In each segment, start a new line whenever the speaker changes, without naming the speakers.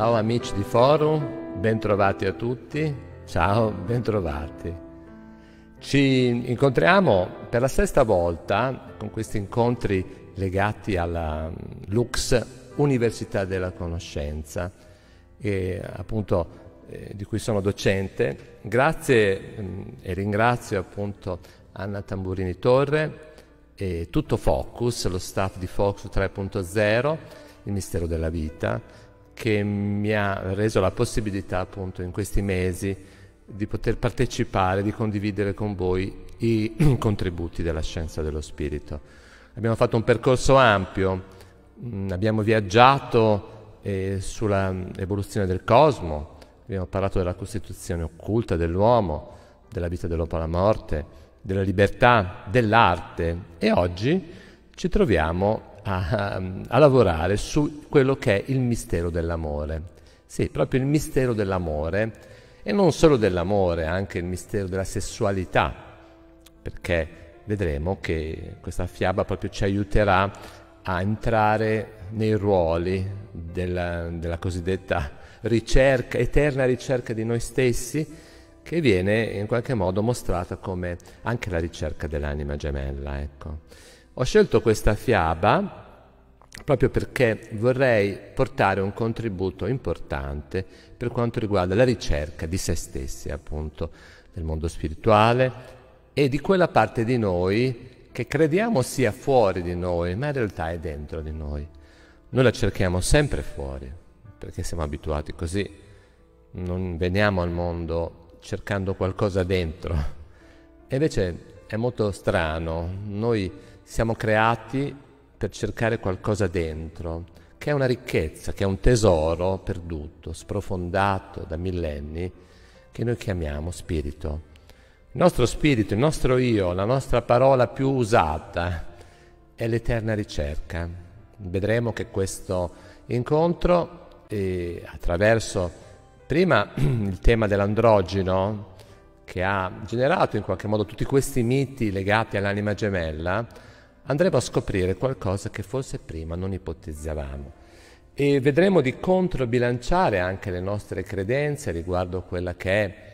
Ciao amici di Forum, bentrovati a tutti. Ciao, bentrovati. Ci incontriamo per la sesta volta con questi incontri legati alla mm, Lux Università della Conoscenza, e appunto eh, di cui sono docente. Grazie mh, mm, e ringrazio appunto Anna Tamburini Torre e tutto Focus, lo staff di Focus 3.0, il Mistero della Vita che mi ha reso la possibilità appunto in questi mesi di poter partecipare, di condividere con voi i contributi della scienza dello spirito. Abbiamo fatto un percorso ampio, mm, abbiamo viaggiato eh, mm, evoluzione del cosmo, abbiamo parlato della costituzione occulta dell'uomo, della vita e dell'opera morte, della libertà, dell'arte e oggi ci troviamo a, ehm, a lavorare su quello che è il mistero dell'amore. Sì, proprio il mistero dell'amore e non solo dell'amore, anche il mistero della sessualità, perché vedremo che questa fiaba proprio ci aiuterà a entrare nei ruoli della, della cosiddetta ricerca, eterna ricerca di noi stessi, che viene in qualche modo mostrata come anche la ricerca dell'anima gemella. Ecco. Ho scelto questa fiaba proprio perché vorrei portare un contributo importante per quanto riguarda la ricerca di se stessi, appunto, del mondo spirituale e di quella parte di noi che crediamo sia fuori di noi, ma in realtà è dentro di noi. Noi la cerchiamo sempre fuori, perché siamo abituati così. Non veniamo al mondo cercando qualcosa dentro. E invece è molto strano, noi siamo creati per cercare qualcosa dentro, che è una ricchezza, che è un tesoro perduto, sprofondato da millenni, che noi chiamiamo spirito. Il nostro spirito, il nostro io, la nostra parola più usata è l'eterna ricerca. Vedremo che questo incontro, eh, attraverso prima il tema dell'androgeno, che ha generato in qualche modo tutti questi miti legati all'anima gemella, andremo a scoprire qualcosa che forse prima non ipotizzavamo e vedremo di controbilanciare anche le nostre credenze riguardo quella che è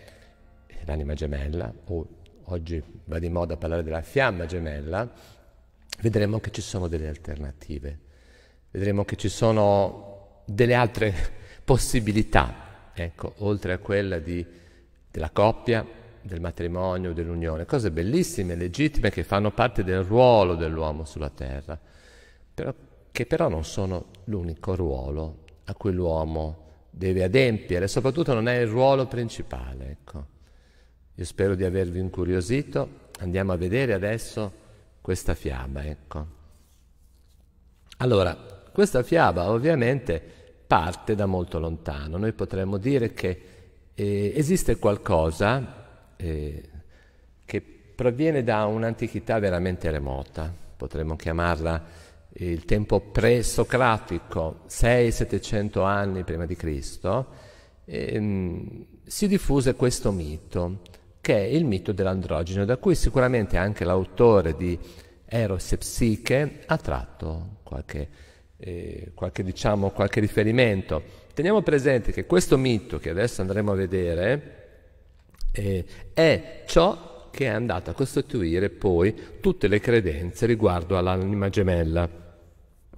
l'anima gemella, o oggi va di moda parlare della fiamma gemella, vedremo che ci sono delle alternative, vedremo che ci sono delle altre possibilità, ecco, oltre a quella di, della coppia, del matrimonio, dell'unione, cose bellissime, legittime, che fanno parte del ruolo dell'uomo sulla terra, però, che però non sono l'unico ruolo a cui l'uomo deve adempiere, soprattutto non è il ruolo principale. Ecco. Io spero di avervi incuriosito, andiamo a vedere adesso questa fiaba. Ecco. Allora, questa fiaba ovviamente parte da molto lontano, noi potremmo dire che eh, esiste qualcosa eh, che proviene da un'antichità veramente remota, potremmo chiamarla eh, il tempo pre-socratico, 6-700 anni prima di Cristo, ehm, si diffuse questo mito, che è il mito dell'androgeno, da cui sicuramente anche l'autore di Eros e Psiche ha tratto qualche, eh, qualche, diciamo, qualche riferimento. Teniamo presente che questo mito, che adesso andremo a vedere, eh, è ciò che è andato a costituire poi tutte le credenze riguardo all'anima gemella.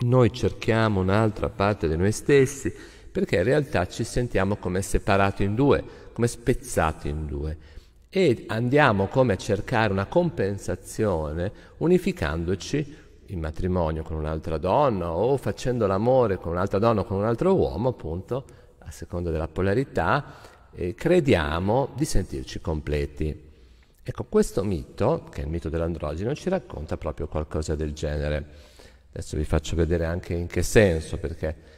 Noi cerchiamo un'altra parte di noi stessi perché in realtà ci sentiamo come separati in due, come spezzati in due e andiamo come a cercare una compensazione unificandoci in matrimonio con un'altra donna o facendo l'amore con un'altra donna o con un altro uomo, appunto, a seconda della polarità, eh, crediamo di sentirci completi. Ecco, questo mito, che è il mito dell'androgeno, ci racconta proprio qualcosa del genere. Adesso vi faccio vedere anche in che senso, perché...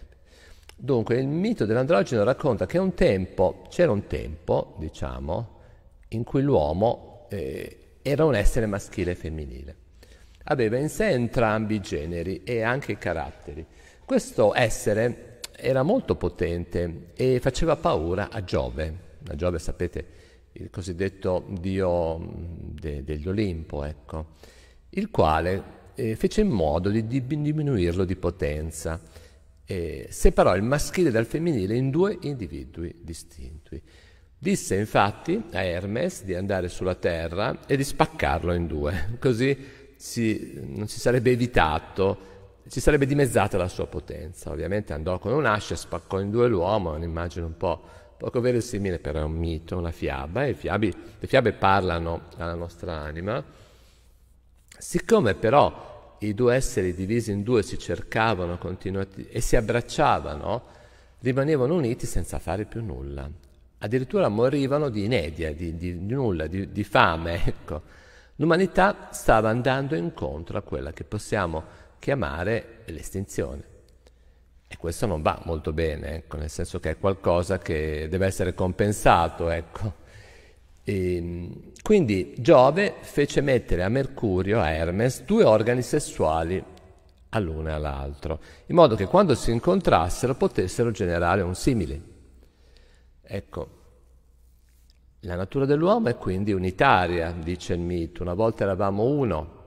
Dunque, il mito dell'androgeno racconta che un tempo, c'era un tempo, diciamo, in cui l'uomo eh, era un essere maschile e femminile. Aveva in sé entrambi i generi e anche i caratteri. Questo essere era molto potente e faceva paura a Giove. A Giove sapete il cosiddetto dio mm, de, degli Olimpo, ecco, il quale eh, fece in modo di, di diminuirlo di potenza. Eh, separò il maschile dal femminile in due individui distinti. Disse infatti a Hermes di andare sulla terra e di spaccarlo in due, così si, non si sarebbe evitato si sarebbe dimezzata la sua potenza. Ovviamente andò con un'ascia, spaccò in due l'uomo, un'immagine un po' poco verosimile, però è un mito, una fiaba, e fiabi, le fiabe parlano alla nostra anima. Siccome però i due esseri divisi in due si cercavano continuati- e si abbracciavano, rimanevano uniti senza fare più nulla. Addirittura morivano di inedia, di, di nulla, di, di fame, ecco. L'umanità stava andando incontro a quella che possiamo chiamare l'estinzione. E questo non va molto bene, ecco, nel senso che è qualcosa che deve essere compensato. Ecco. E, ehm, quindi Giove fece mettere a Mercurio, a Hermes, due organi sessuali all'uno e all'altro, in modo che quando si incontrassero potessero generare un simile. Ecco, la natura dell'uomo è quindi unitaria, dice il mito. Una volta eravamo uno,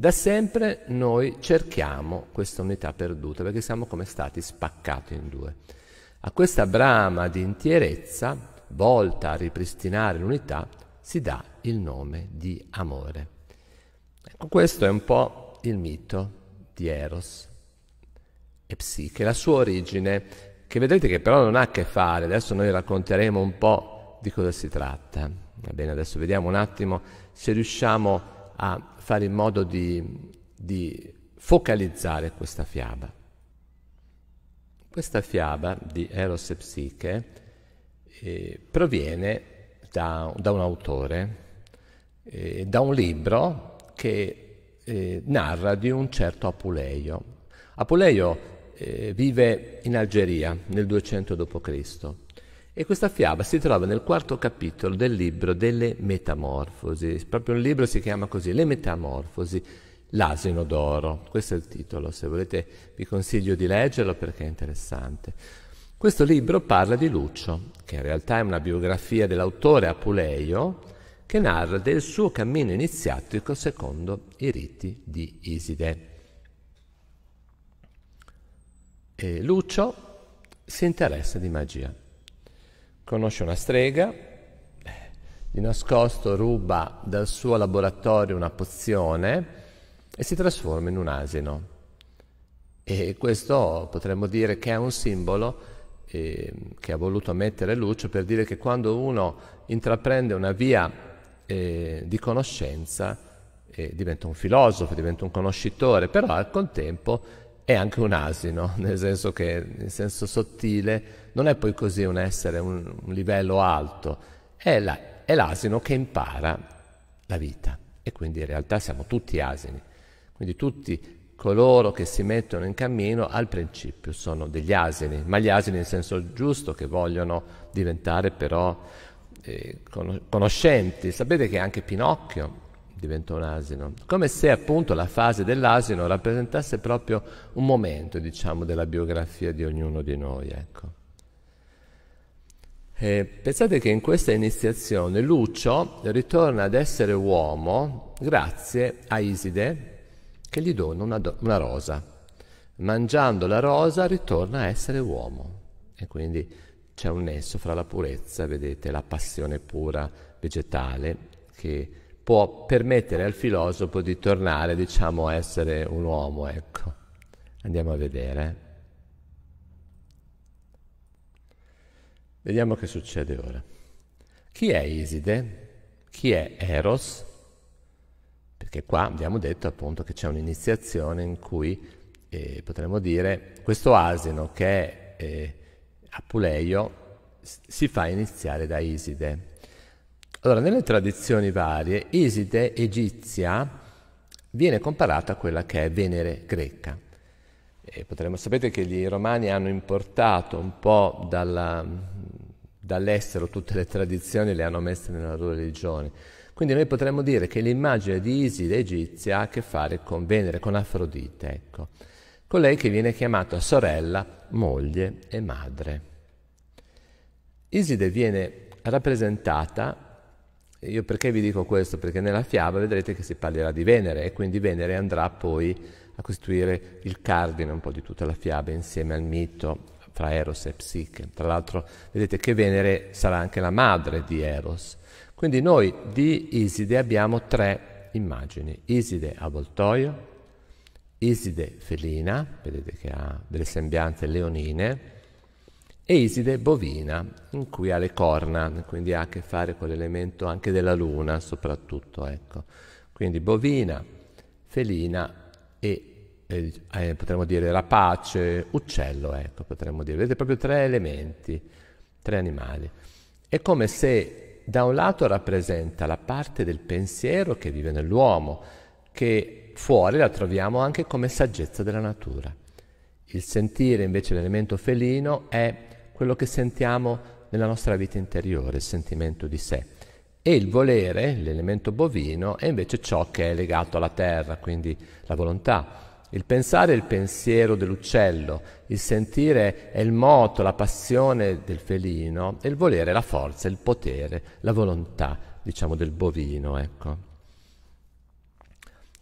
da sempre noi cerchiamo questa unità perduta perché siamo come stati spaccati in due. A questa brama di intierezza, volta a ripristinare l'unità, si dà il nome di amore. Ecco, questo è un po' il mito di Eros e Psiche, la sua origine, che vedrete che però non ha a che fare, adesso noi racconteremo un po' di cosa si tratta. Va bene, adesso vediamo un attimo se riusciamo a fare in modo di, di focalizzare questa fiaba. Questa fiaba di Eros e Psiche eh, proviene da, da, un autore, eh, da un libro che eh, narra di un certo Apuleio. Apuleio eh, vive in Algeria nel 200 d.C. E questa fiaba si trova nel quarto capitolo del libro delle Metamorfosi, proprio il libro si chiama così, Le Metamorfosi, l'asino d'oro, questo è il titolo, se volete vi consiglio di leggerlo perché è interessante. Questo libro parla di Lucio, che in realtà è una biografia dell'autore Apuleio, che narra del suo cammino iniziatico secondo i riti di Iside. E Lucio si interessa di magia conosce una strega, di nascosto ruba dal suo laboratorio una pozione e si trasforma in un asino. E questo potremmo dire che è un simbolo eh, che ha voluto mettere luce per dire che quando uno intraprende una via eh, di conoscenza eh, diventa un filosofo, diventa un conoscitore, però al contempo è anche un asino, nel senso che in senso sottile non è poi così un essere, un, un livello alto, è, la, è l'asino che impara la vita e quindi in realtà siamo tutti asini, quindi tutti coloro che si mettono in cammino al principio sono degli asini, ma gli asini nel senso giusto che vogliono diventare però eh, conoscenti. Sapete che anche Pinocchio diventa un asino, come se appunto la fase dell'asino rappresentasse proprio un momento, diciamo, della biografia di ognuno di noi, ecco. E eh, pensate che in questa iniziazione Lucio ritorna ad essere uomo grazie a Iside che gli dona una, do- una rosa. Mangiando la rosa ritorna a essere uomo e quindi c'è un nesso fra la purezza, vedete, la passione pura vegetale che può permettere al filosofo di tornare, diciamo, a essere un uomo, ecco. Andiamo a vedere. Vediamo che succede ora. Chi è Iside? Chi è Eros? Perché qua abbiamo detto appunto che c'è un'iniziazione in cui eh, potremmo dire questo asino che è eh, Apuleio si fa iniziare da Iside. Allora, nelle tradizioni varie, Iside egizia viene comparata a quella che è Venere greca. E eh, potremmo sapere che gli romani hanno importato un po' dalla, dall'estero tutte le tradizioni le hanno messe nella loro religione. Quindi noi potremmo dire che l'immagine di Iside egizia ha a che fare con Venere, con Afrodite, ecco, colei che viene chiamata sorella, moglie e madre. Iside viene rappresentata io perché vi dico questo? Perché nella fiaba vedrete che si parlerà di Venere e quindi Venere andrà poi a costituire il cardine un po' di tutta la fiaba insieme al mito tra Eros e Psiche. Tra l'altro vedete che Venere sarà anche la madre di Eros. Quindi noi di Iside abbiamo tre immagini. Iside avvoltoio, Iside felina, vedete che ha delle sembianze leonine, e Iside bovina, in cui ha le corna, quindi ha a che fare con l'elemento anche della luna soprattutto. Ecco. Quindi bovina, felina e eh, eh, potremmo dire rapace, uccello, ecco, potremmo dire. Vedete proprio tre elementi, tre animali. È come se da un lato rappresenta la parte del pensiero che vive nell'uomo, che fuori la troviamo anche come saggezza della natura. Il sentire invece l'elemento felino è quello che sentiamo nella nostra vita interiore, il sentimento di sé. E il volere, l'elemento bovino, è invece ciò che è legato alla terra, quindi la volontà. Il pensare è il pensiero dell'uccello, il sentire è il moto, la passione del felino e il volere è la forza, il potere, la volontà, diciamo, del bovino, ecco.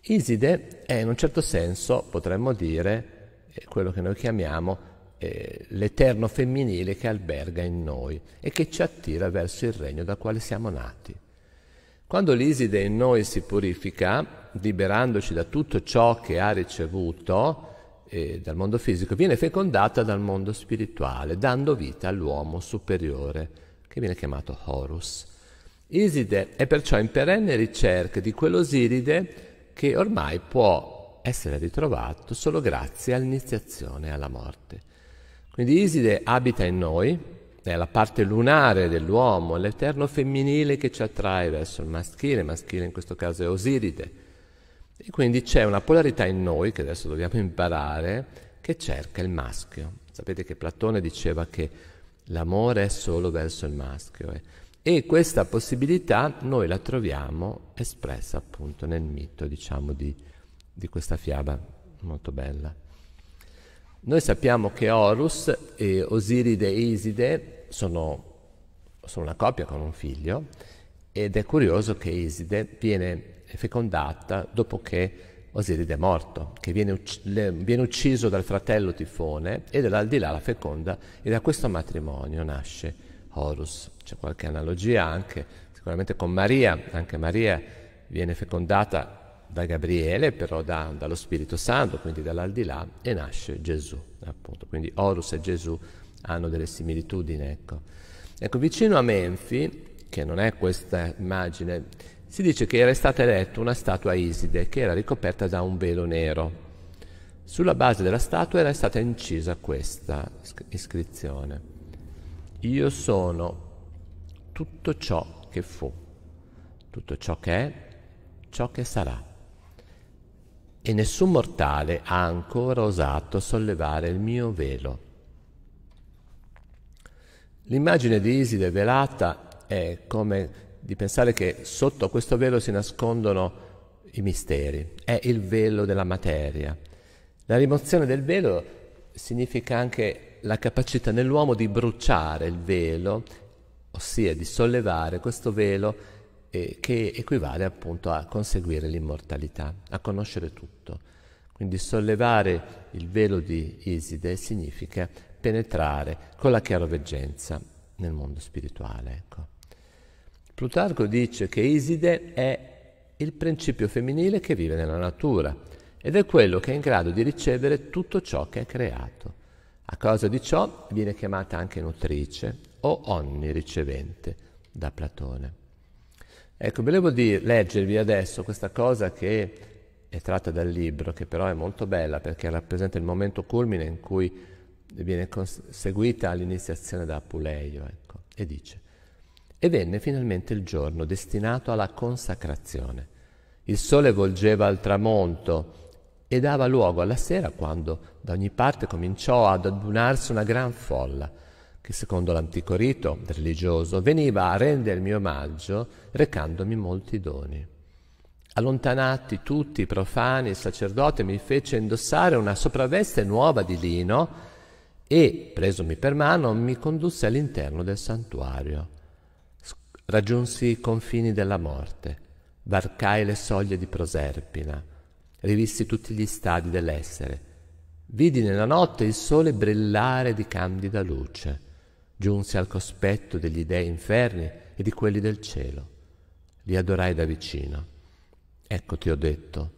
Iside è in un certo senso, potremmo dire, quello che noi chiamiamo eh, l'eterno femminile che alberga in noi e che ci attira verso il regno dal quale siamo nati. Quando l'Iside in noi si purifica, liberandoci da tutto ciò che ha ricevuto eh, dal mondo fisico, viene fecondata dal mondo spirituale, dando vita all'uomo superiore, che viene chiamato Horus. Iside è perciò in perenne ricerca di quell'Osiride che ormai può essere ritrovato solo grazie all'iniziazione alla morte. Quindi Iside abita in noi, è la parte lunare dell'uomo, l'eterno femminile che ci attrae verso il maschile, il maschile in questo caso è Osiride. E quindi c'è una polarità in noi, che adesso dobbiamo imparare, che cerca il maschio. Sapete che Platone diceva che l'amore è solo verso il maschio. Eh. E questa possibilità noi la troviamo espressa appunto nel mito, diciamo, di, di questa fiaba molto bella. Noi sappiamo che Horus e Osiride e Iside sono, sono una coppia con un figlio ed è curioso che Iside viene fecondata dopo che Osiride è morto, che viene, ucc- le, viene ucciso dal fratello Tifone e dall'aldilà la feconda e da questo matrimonio nasce Horus. C'è qualche analogia anche sicuramente con Maria, anche Maria viene fecondata da Gabriele, però da, dallo Spirito Santo, quindi dall'aldilà, e nasce Gesù, appunto. Quindi Horus e Gesù hanno delle similitudini, ecco. Ecco, vicino a Menfi, che non è questa immagine, si dice che era stata eretta una statua Iside che era ricoperta da un velo nero. Sulla base della statua era stata incisa questa iscrizione. Io sono tutto ciò che fu, tutto ciò che è, ciò che sarà e nessun mortale ha ancora osato sollevare il mio velo. L'immagine di Iside velata è come di pensare che sotto questo velo si nascondono i misteri, è il velo della materia. La rimozione del velo significa anche la capacità nell'uomo di bruciare il velo, ossia di sollevare questo velo eh, che equivale appunto a conseguire l'immortalità, a conoscere tutto. Quindi sollevare il velo di Iside significa penetrare con la chiaroveggenza nel mondo spirituale. Ecco. Plutarco dice che Iside è il principio femminile che vive nella natura ed è quello che è in grado di ricevere tutto ciò che è creato. A causa di ciò viene chiamata anche nutrice o onni ricevente da Platone. Ecco, volevo dire, leggervi adesso questa cosa che è tratta dal libro, che però è molto bella perché rappresenta il momento culmine in cui viene seguita l'iniziazione da Apuleio, ecco, e dice, e venne finalmente il giorno destinato alla consacrazione. Il sole volgeva al tramonto e dava luogo alla sera quando da ogni parte cominciò ad adunarsi una gran folla che secondo l'antico rito religioso veniva a rendermi omaggio recandomi molti doni. Allontanati tutti i profani, il sacerdote mi fece indossare una sopravveste nuova di lino e, presomi per mano, mi condusse all'interno del santuario. Raggiunsi i confini della morte, varcai le soglie di Proserpina, rivisti tutti gli stadi dell'essere, vidi nella notte il sole brillare di candida luce Giunse al cospetto degli dei inferni e di quelli del cielo. Li adorai da vicino. Ecco ti ho detto,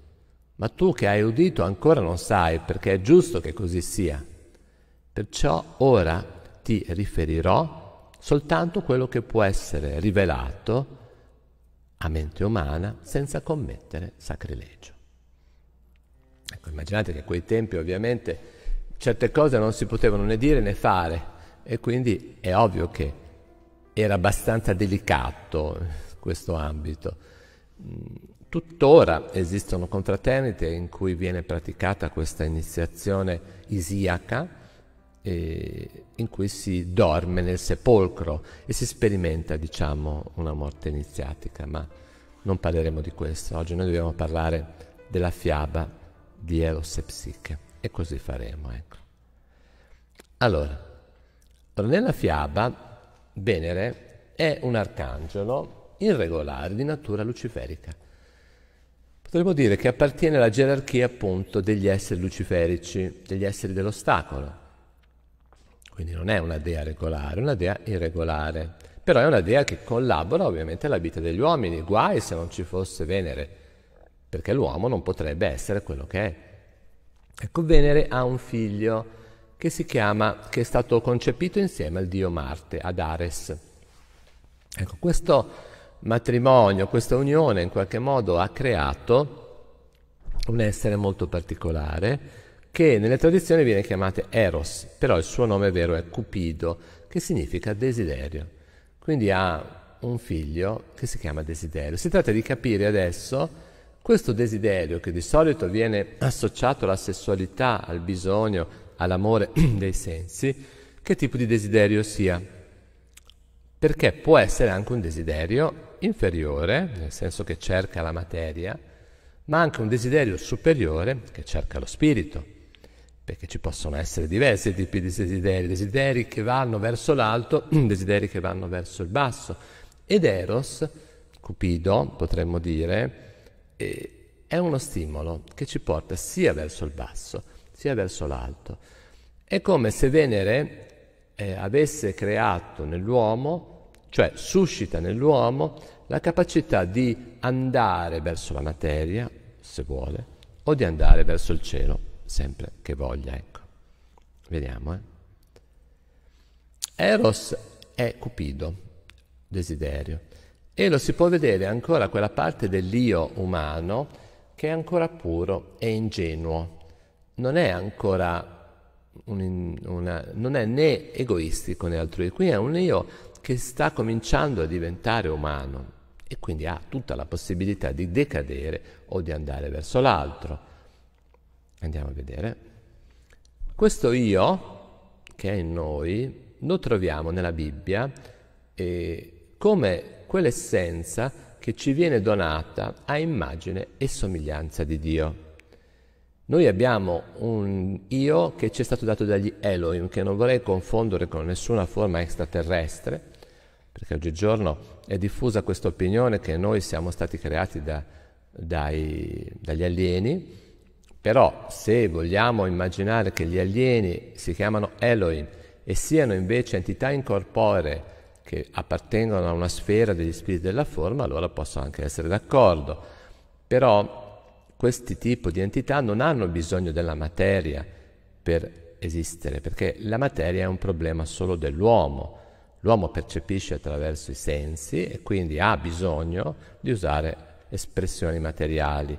ma tu che hai udito ancora non sai perché è giusto che così sia. Perciò ora ti riferirò soltanto quello che può essere rivelato a mente umana senza commettere sacrilegio. Ecco, immaginate che a quei tempi ovviamente certe cose non si potevano né dire né fare, e quindi è ovvio che era abbastanza delicato questo ambito. Tuttora esistono confraternite in cui viene praticata questa iniziazione isiaca, eh, in cui si dorme nel sepolcro e si sperimenta, diciamo, una morte iniziatica, ma non parleremo di questo. Oggi noi dobbiamo parlare della fiaba di Eros e Psiche e così faremo, ecco. Allora, nella fiaba, Venere è un arcangelo irregolare di natura luciferica. Potremmo dire che appartiene alla gerarchia appunto degli esseri luciferici, degli esseri dell'ostacolo. Quindi non è una dea regolare, è una dea irregolare, però è una dea che collabora ovviamente alla vita degli uomini, guai se non ci fosse Venere, perché l'uomo non potrebbe essere quello che è. Ecco, Venere ha un figlio, che si chiama, che è stato concepito insieme al dio Marte, ad Ares. Ecco, questo matrimonio, questa unione in qualche modo ha creato un essere molto particolare che nelle tradizioni viene chiamato Eros, però il suo nome vero è Cupido, che significa desiderio. Quindi ha un figlio che si chiama desiderio. Si tratta di capire adesso questo desiderio che di solito viene associato alla sessualità, al bisogno, all'amore dei sensi, che tipo di desiderio sia. Perché può essere anche un desiderio inferiore, nel senso che cerca la materia, ma anche un desiderio superiore che cerca lo spirito, perché ci possono essere diversi tipi di desideri, desideri che vanno verso l'alto, desideri che vanno verso il basso. Ed Eros, Cupido, potremmo dire, eh, è uno stimolo che ci porta sia verso il basso, sia verso l'alto. È come se Venere eh, avesse creato nell'uomo, cioè suscita nell'uomo, la capacità di andare verso la materia, se vuole, o di andare verso il cielo, sempre che voglia, ecco. Vediamo, eh. Eros è Cupido, desiderio, e lo si può vedere ancora quella parte dell'io umano che è ancora puro e ingenuo non è ancora un, una, non è né egoistico né altrui, qui è un io che sta cominciando a diventare umano e quindi ha tutta la possibilità di decadere o di andare verso l'altro. Andiamo a vedere. Questo io che è in noi lo troviamo nella Bibbia eh, come quell'essenza che ci viene donata a immagine e somiglianza di Dio. Noi abbiamo un io che ci è stato dato dagli Elohim, che non vorrei confondere con nessuna forma extraterrestre, perché oggigiorno è diffusa questa opinione che noi siamo stati creati da, dai, dagli alieni, però se vogliamo immaginare che gli alieni si chiamano Elohim e siano invece entità incorporee che appartengono a una sfera degli spiriti della forma, allora posso anche essere d'accordo. Però questi tipi di entità non hanno bisogno della materia per esistere, perché la materia è un problema solo dell'uomo. L'uomo percepisce attraverso i sensi e quindi ha bisogno di usare espressioni materiali.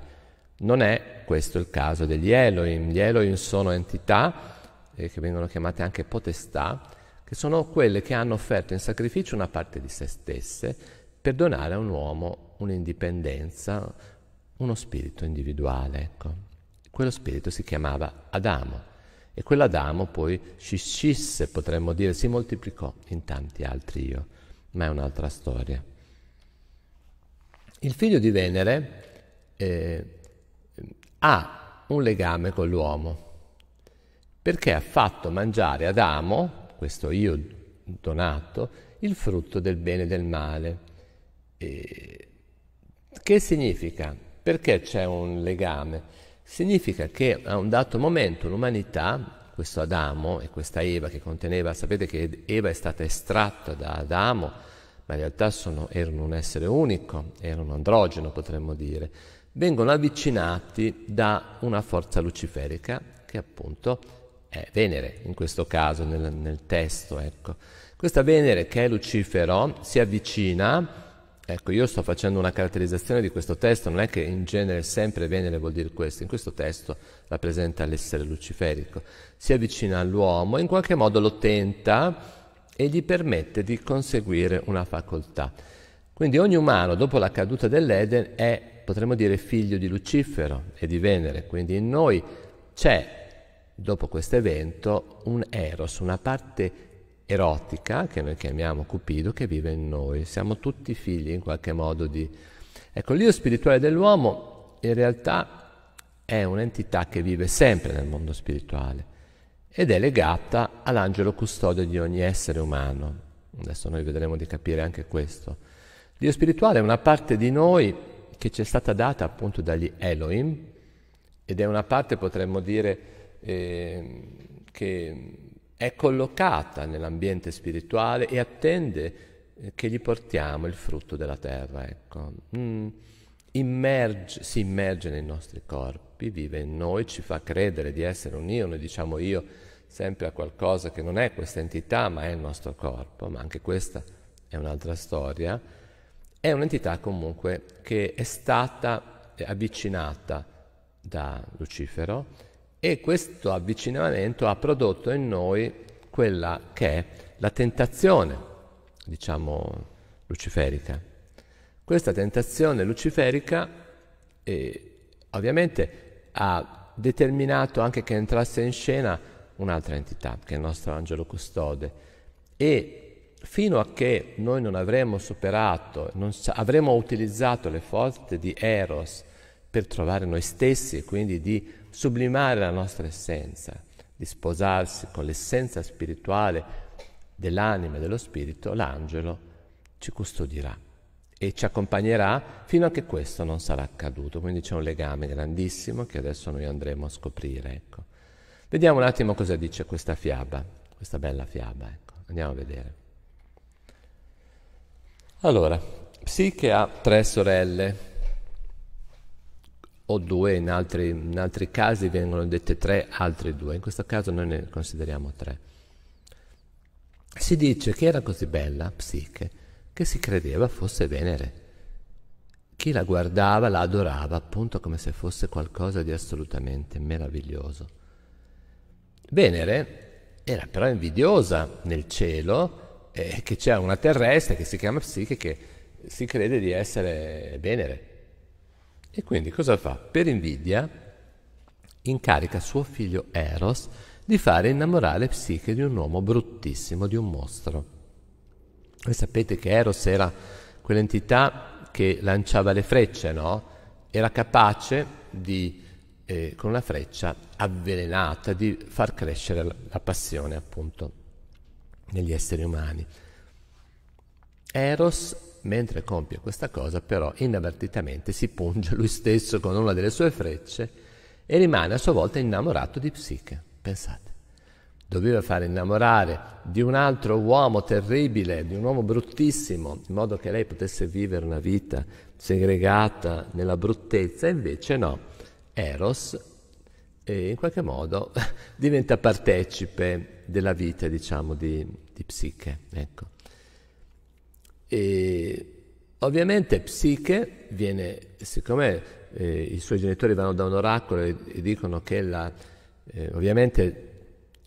Non è questo il caso degli Elohim. Gli Elohim sono entità eh, che vengono chiamate anche potestà, che sono quelle che hanno offerto in sacrificio una parte di se stesse per donare a un uomo un'indipendenza, uno spirito individuale, ecco. Quello spirito si chiamava Adamo e quell'Adamo poi sciscisse, potremmo dire, si moltiplicò in tanti altri io, ma è un'altra storia. Il figlio di Venere eh, ha un legame con l'uomo perché ha fatto mangiare Adamo, questo io donato, il frutto del bene e del male. Eh, che significa? Perché c'è un legame? Significa che a un dato momento l'umanità, questo Adamo e questa Eva che conteneva, sapete che Eva è stata estratta da Adamo, ma in realtà sono, erano un essere unico, era un androgeno potremmo dire, vengono avvicinati da una forza luciferica che appunto è Venere, in questo caso nel, nel testo. Ecco. Questa Venere che è Lucifero si avvicina Ecco, io sto facendo una caratterizzazione di questo testo, non è che in genere sempre Venere vuol dire questo, in questo testo rappresenta l'essere luciferico, si avvicina all'uomo e in qualche modo lo tenta e gli permette di conseguire una facoltà. Quindi ogni umano, dopo la caduta dell'Eden, è, potremmo dire, figlio di Lucifero e di Venere, quindi in noi c'è, dopo questo evento, un eros, una parte erotica che noi chiamiamo Cupido che vive in noi. Siamo tutti figli in qualche modo di... Ecco, l'io spirituale dell'uomo in realtà è un'entità che vive sempre nel mondo spirituale ed è legata all'angelo custode di ogni essere umano. Adesso noi vedremo di capire anche questo. L'io spirituale è una parte di noi che ci è stata data appunto dagli Elohim ed è una parte, potremmo dire, eh, che è collocata nell'ambiente spirituale e attende eh, che gli portiamo il frutto della terra. Ecco. Mm. Immerge, si immerge nei nostri corpi, vive in noi, ci fa credere di essere un io, noi diciamo io sempre a qualcosa che non è questa entità ma è il nostro corpo, ma anche questa è un'altra storia, è un'entità comunque che è stata avvicinata da Lucifero e questo avvicinamento ha prodotto in noi quella che è la tentazione, diciamo, luciferica. Questa tentazione luciferica eh, ovviamente ha determinato anche che entrasse in scena un'altra entità, che è il nostro angelo custode. E fino a che noi non avremo superato, non sa- avremo utilizzato le forze di Eros per trovare noi stessi e quindi di sublimare la nostra essenza, di sposarsi con l'essenza spirituale dell'anima e dello spirito, l'angelo ci custodirà e ci accompagnerà fino a che questo non sarà accaduto. Quindi c'è un legame grandissimo che adesso noi andremo a scoprire. Ecco. Vediamo un attimo cosa dice questa fiaba, questa bella fiaba. Ecco. Andiamo a vedere. Allora, Psiche ha tre sorelle, o due, in altri, in altri, casi vengono dette tre, altri due, in questo caso noi ne consideriamo tre. Si dice che era così bella Psiche che si credeva fosse Venere. Chi la guardava la adorava appunto come se fosse qualcosa di assolutamente meraviglioso. Venere era però invidiosa nel cielo eh, che c'è una terrestre che si chiama Psiche che si crede di essere Venere e quindi cosa fa? Per invidia incarica suo figlio Eros di fare innamorare Psiche di un uomo bruttissimo, di un mostro. Voi sapete che Eros era quell'entità che lanciava le frecce, no? Era capace di, eh, con una freccia avvelenata, di far crescere la, la passione, appunto, negli esseri umani. Eros Mentre compie questa cosa, però, inavvertitamente si punge lui stesso con una delle sue frecce e rimane a sua volta innamorato di Psiche. Pensate. Doveva far innamorare di un altro uomo terribile, di un uomo bruttissimo, in modo che lei potesse vivere una vita segregata nella bruttezza, invece no. Eros eh, in qualche modo diventa partecipe della vita, diciamo, di, di psiche. Ecco. E ovviamente Psiche viene, siccome eh, i suoi genitori vanno da un oracolo e, e dicono che la, eh, ovviamente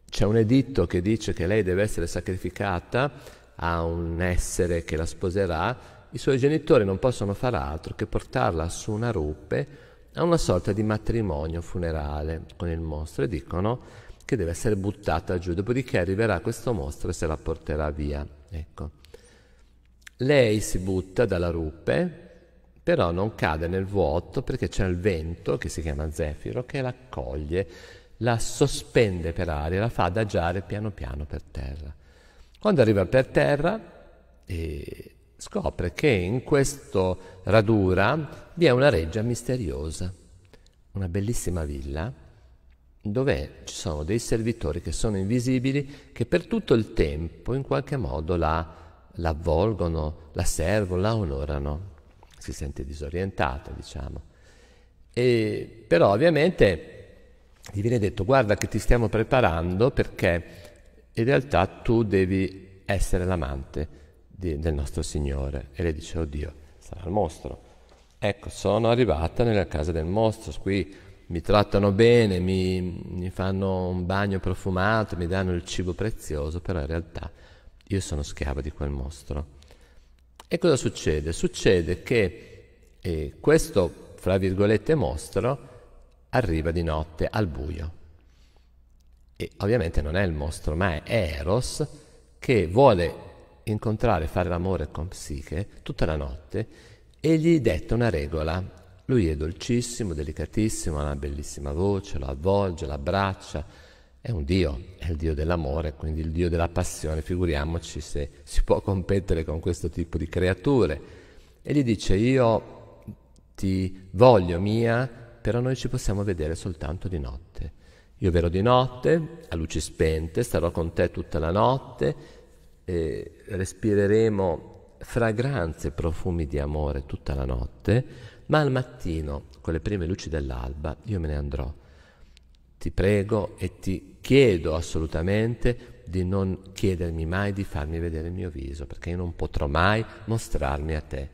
c'è un editto che dice che lei deve essere sacrificata a un essere che la sposerà, i suoi genitori non possono fare altro che portarla su una ruppe a una sorta di matrimonio funerale con il mostro e dicono che deve essere buttata giù, dopodiché arriverà questo mostro e se la porterà via. Ecco. Lei si butta dalla rupe, però non cade nel vuoto perché c'è il vento che si chiama Zefiro che la coglie, la sospende per aria, la fa adagiare piano piano per terra. Quando arriva per terra eh, scopre che in questa radura vi è una reggia misteriosa, una bellissima villa dove ci sono dei servitori che sono invisibili che per tutto il tempo in qualche modo la l'avvolgono, la servono, la onorano. Si sente disorientata, diciamo. E, però ovviamente gli viene detto guarda che ti stiamo preparando perché in realtà tu devi essere l'amante di, del nostro Signore. E lei dice oddio, sarà il mostro. Ecco, sono arrivata nella casa del mostro, qui mi trattano bene, mi, mi fanno un bagno profumato, mi danno il cibo prezioso, però in realtà io sono schiava di quel mostro. E cosa succede? Succede che eh, questo, fra virgolette, mostro arriva di notte al buio. E ovviamente non è il mostro, ma è Eros che vuole incontrare, fare l'amore con Psiche tutta la notte e gli detta una regola. Lui è dolcissimo, delicatissimo, ha una bellissima voce, lo avvolge, l'abbraccia, è un Dio, è il Dio dell'amore, quindi il Dio della passione, figuriamoci se si può competere con questo tipo di creature. E gli dice io ti voglio mia, però noi ci possiamo vedere soltanto di notte. Io verrò di notte, a luci spente, starò con te tutta la notte, eh, respireremo fragranze, e profumi di amore tutta la notte, ma al mattino, con le prime luci dell'alba, io me ne andrò. Ti prego e ti chiedo assolutamente di non chiedermi mai di farmi vedere il mio viso, perché io non potrò mai mostrarmi a te.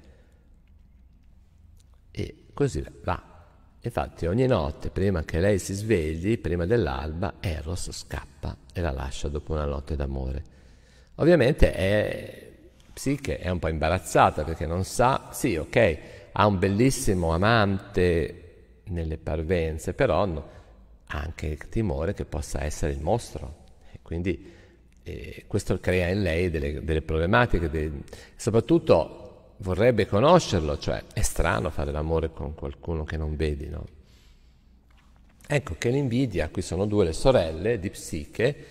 E così va. Infatti ogni notte, prima che lei si svegli, prima dell'alba, Eros scappa e la lascia dopo una notte d'amore. Ovviamente è psiche è un po' imbarazzata perché non sa, sì, ok, ha un bellissimo amante nelle parvenze, però no, anche il timore che possa essere il mostro. E quindi eh, questo crea in lei delle, delle problematiche, dei, soprattutto vorrebbe conoscerlo, cioè è strano fare l'amore con qualcuno che non vedi, no? Ecco che l'invidia, qui sono due le sorelle di psiche,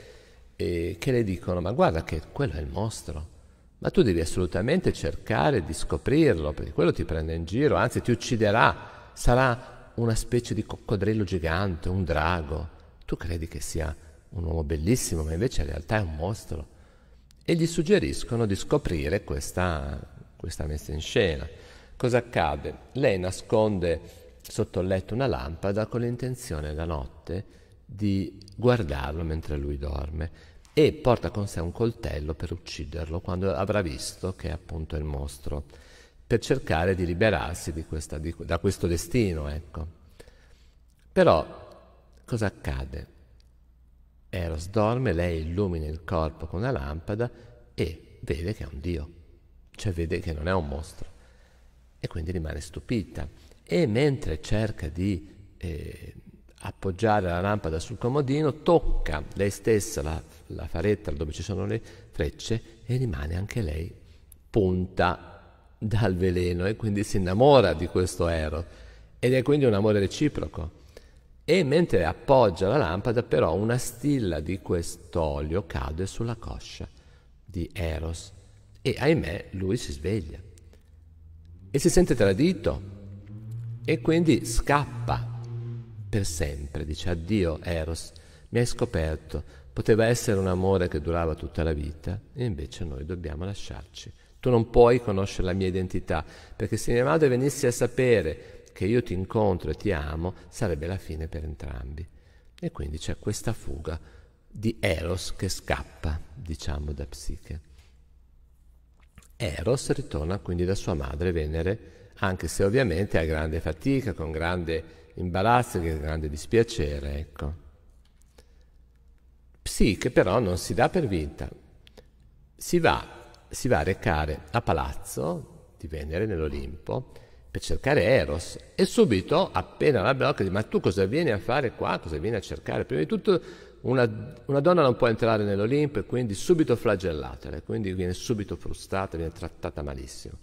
eh, che le dicono, ma guarda che quello è il mostro, ma tu devi assolutamente cercare di scoprirlo, perché quello ti prende in giro, anzi ti ucciderà, sarà una specie di coccodrillo gigante, un drago. Tu credi che sia un uomo bellissimo, ma invece in realtà è un mostro. E gli suggeriscono di scoprire questa, questa messa in scena. Cosa accade? Lei nasconde sotto il letto una lampada con l'intenzione la notte di guardarlo mentre lui dorme e porta con sé un coltello per ucciderlo quando avrà visto che è appunto il mostro per cercare di liberarsi di questa, di, da questo destino. Ecco. Però cosa accade? Eros dorme, lei illumina il corpo con una lampada e vede che è un dio, cioè vede che non è un mostro e quindi rimane stupita. E mentre cerca di eh, appoggiare la lampada sul comodino, tocca lei stessa la, la faretta dove ci sono le frecce e rimane anche lei punta dal veleno e quindi si innamora di questo Eros ed è quindi un amore reciproco. E mentre appoggia la lampada però una stilla di quest'olio cade sulla coscia di Eros e ahimè lui si sveglia e si sente tradito e quindi scappa per sempre, dice addio Eros, mi hai scoperto, poteva essere un amore che durava tutta la vita e invece noi dobbiamo lasciarci. Tu non puoi conoscere la mia identità, perché se mia madre venisse a sapere che io ti incontro e ti amo, sarebbe la fine per entrambi. E quindi c'è questa fuga di Eros che scappa, diciamo, da Psiche. Eros ritorna quindi da sua madre Venere, anche se ovviamente ha grande fatica, con grande imbarazzo con grande dispiacere, ecco. Psiche però non si dà per vinta, si va si va a recare a palazzo di Venere nell'Olimpo per cercare Eros e subito appena la blocca dice ma tu cosa vieni a fare qua, cosa vieni a cercare? Prima di tutto una, una donna non può entrare nell'Olimpo e quindi subito flagellata, quindi viene subito frustrata, viene trattata malissimo.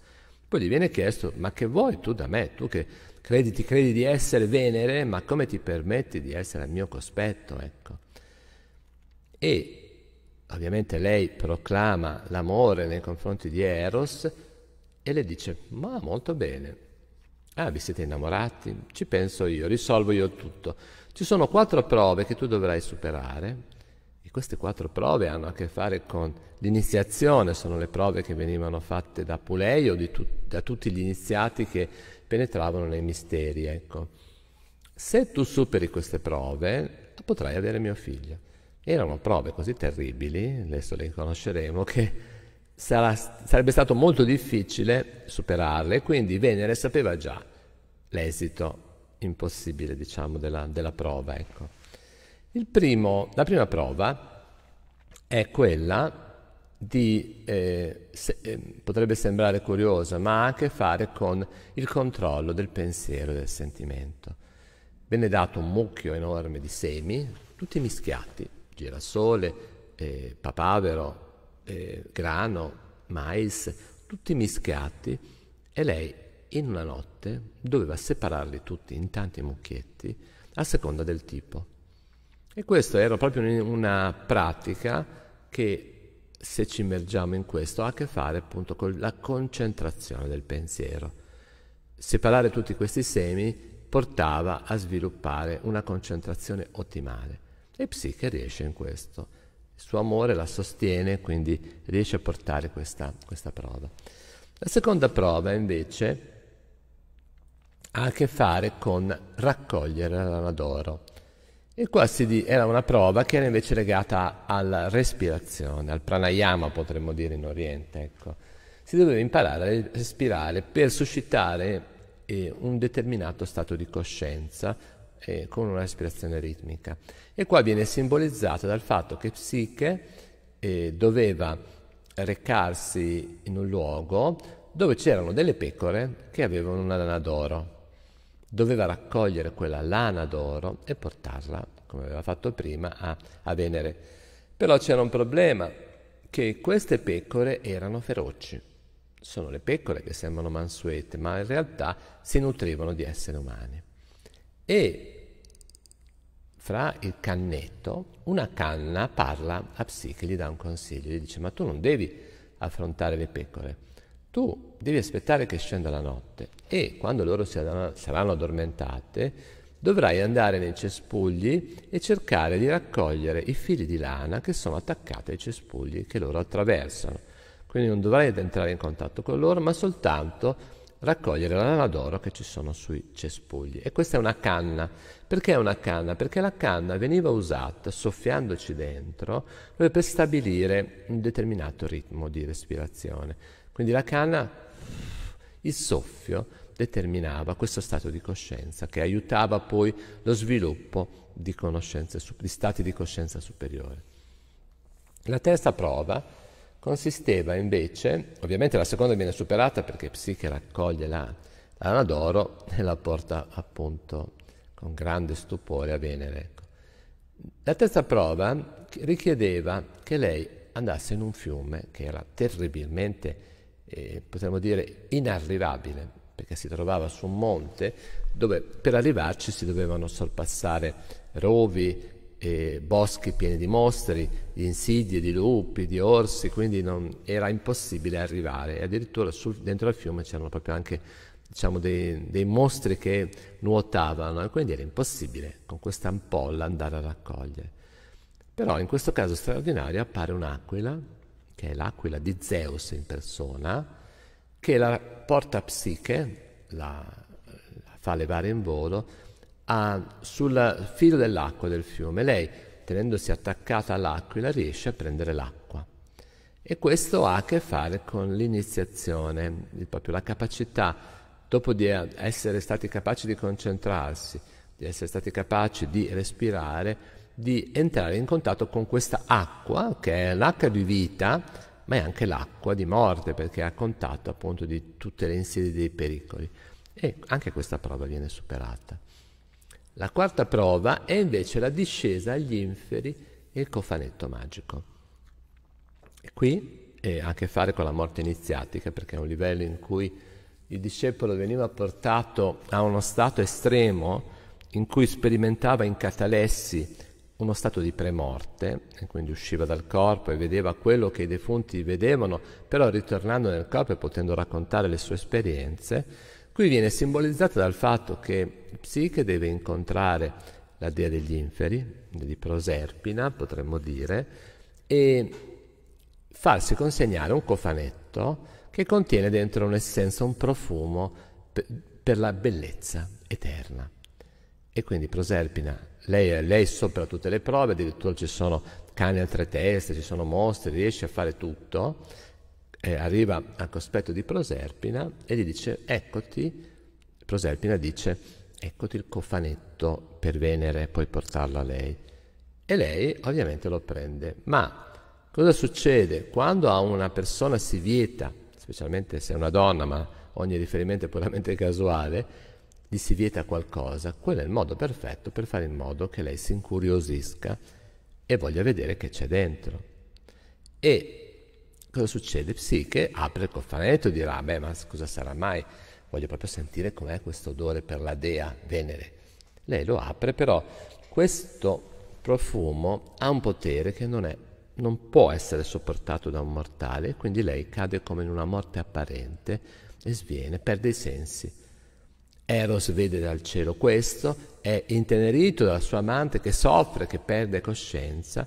Poi gli viene chiesto ma che vuoi tu da me, tu che credi, ti credi di essere Venere, ma come ti permetti di essere al mio cospetto? Ecco. E ovviamente lei proclama l'amore nei confronti di Eros e le dice, ma molto bene, ah vi siete innamorati, ci penso io, risolvo io tutto. Ci sono quattro prove che tu dovrai superare e queste quattro prove hanno a che fare con l'iniziazione, sono le prove che venivano fatte da Puleio, tu- da tutti gli iniziati che penetravano nei misteri. Ecco. Se tu superi queste prove, potrai avere mio figlio. Erano prove così terribili, adesso le conosceremo, che sarà, sarebbe stato molto difficile superarle, quindi Venere sapeva già l'esito impossibile, diciamo, della, della prova. Ecco. Primo, la prima prova è quella di, eh, se, eh, potrebbe sembrare curiosa, ma ha a che fare con il controllo del pensiero e del sentimento. Venne dato un mucchio enorme di semi, tutti mischiati, girasole, eh, papavero, eh, grano, mais, tutti mischiati e lei in una notte doveva separarli tutti in tanti mucchietti a seconda del tipo. E questa era proprio una pratica che se ci immergiamo in questo ha a che fare appunto con la concentrazione del pensiero. Separare tutti questi semi portava a sviluppare una concentrazione ottimale. E Psiche riesce in questo. Il suo amore la sostiene, quindi riesce a portare questa, questa prova. La seconda prova, invece, ha a che fare con raccogliere la lana d'oro. E qua di, era una prova che era invece legata alla respirazione, al pranayama potremmo dire in Oriente. Ecco. Si doveva imparare a respirare per suscitare eh, un determinato stato di coscienza eh, con una respirazione ritmica. E qua viene simbolizzato dal fatto che Psiche eh, doveva recarsi in un luogo dove c'erano delle pecore che avevano una lana d'oro. Doveva raccogliere quella lana d'oro e portarla, come aveva fatto prima, a, a Venere. Però c'era un problema, che queste pecore erano feroci. Sono le pecore che sembrano mansuete, ma in realtà si nutrivano di esseri umani. E fra il cannetto, una canna parla a Psi gli dà un consiglio, gli dice ma tu non devi affrontare le pecore, tu devi aspettare che scenda la notte e quando loro saranno addormentate dovrai andare nei cespugli e cercare di raccogliere i fili di lana che sono attaccati ai cespugli che loro attraversano. Quindi non dovrai entrare in contatto con loro, ma soltanto raccogliere la lana d'oro che ci sono sui cespugli. E questa è una canna. Perché è una canna? Perché la canna veniva usata, soffiandoci dentro, per stabilire un determinato ritmo di respirazione. Quindi la canna, il soffio, determinava questo stato di coscienza che aiutava poi lo sviluppo di, di stati di coscienza superiore. La terza prova consisteva invece, ovviamente la seconda viene superata perché Psiche raccoglie la, l'ana d'oro e la porta appunto con grande stupore a Venere. Ecco. La terza prova richiedeva che lei andasse in un fiume che era terribilmente, eh, potremmo dire, inarrivabile, perché si trovava su un monte dove per arrivarci si dovevano sorpassare rovi, eh, boschi pieni di mostri, di insidie, di lupi, di orsi, quindi non, era impossibile arrivare. E addirittura sul, dentro al fiume c'erano proprio anche diciamo, dei, dei, mostri che nuotavano, e quindi era impossibile con questa ampolla andare a raccogliere. Però in questo caso straordinario appare un'aquila, che è l'aquila di Zeus in persona, che la porta a Psiche, la, la fa levare in volo, a, sul filo dell'acqua del fiume. Lei, tenendosi attaccata all'aquila, riesce a prendere l'acqua. E questo ha a che fare con l'iniziazione, proprio la capacità, dopo di essere stati capaci di concentrarsi, di essere stati capaci di respirare, di entrare in contatto con questa acqua, che è l'acqua di vita, ma è anche l'acqua di morte, perché è a contatto appunto di tutte le insidie dei pericoli. E anche questa prova viene superata. La quarta prova è invece la discesa agli inferi e il cofanetto magico. E qui eh, ha a che fare con la morte iniziatica, perché è un livello in cui il discepolo veniva portato a uno stato estremo in cui sperimentava in catalessi uno stato di premorte, e quindi usciva dal corpo e vedeva quello che i defunti vedevano, però ritornando nel corpo e potendo raccontare le sue esperienze, Qui viene simbolizzata dal fatto che Psiche deve incontrare la dea degli inferi, di Proserpina potremmo dire, e farsi consegnare un cofanetto che contiene dentro un'essenza, un profumo per la bellezza eterna. E quindi Proserpina, lei, lei sopra tutte le prove, addirittura ci sono cani a tre teste, ci sono mostri, riesce a fare tutto eh, arriva al cospetto di Proserpina e gli dice eccoti, Proserpina dice eccoti il cofanetto per Venere, puoi portarlo a lei. E lei ovviamente lo prende. Ma cosa succede? Quando a una persona si vieta, specialmente se è una donna, ma ogni riferimento è puramente casuale, gli si vieta qualcosa, quello è il modo perfetto per fare in modo che lei si incuriosisca e voglia vedere che c'è dentro. E cosa succede? Psiche apre il cofanetto e dirà, beh, ma cosa sarà mai? Voglio proprio sentire com'è questo odore per la dea Venere. Lei lo apre, però questo profumo ha un potere che non, è, non può essere sopportato da un mortale, quindi lei cade come in una morte apparente e sviene, perde i sensi. Eros vede dal cielo questo, è intenerito dalla sua amante che soffre, che perde coscienza,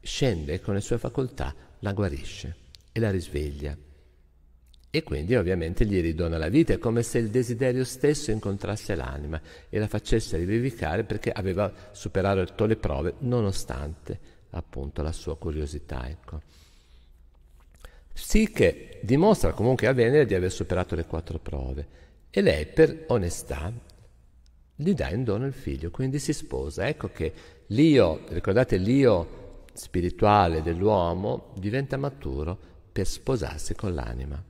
scende con le sue facoltà la guarisce e la risveglia. E quindi ovviamente gli ridona la vita, è come se il desiderio stesso incontrasse l'anima e la facesse rivivicare perché aveva superato le prove, nonostante appunto la sua curiosità. Ecco. Psiche dimostra comunque a Venere di aver superato le quattro prove e lei per onestà gli dà in dono il figlio, quindi si sposa. Ecco che l'io, ricordate l'io spirituale dell'uomo diventa maturo per sposarsi con l'anima.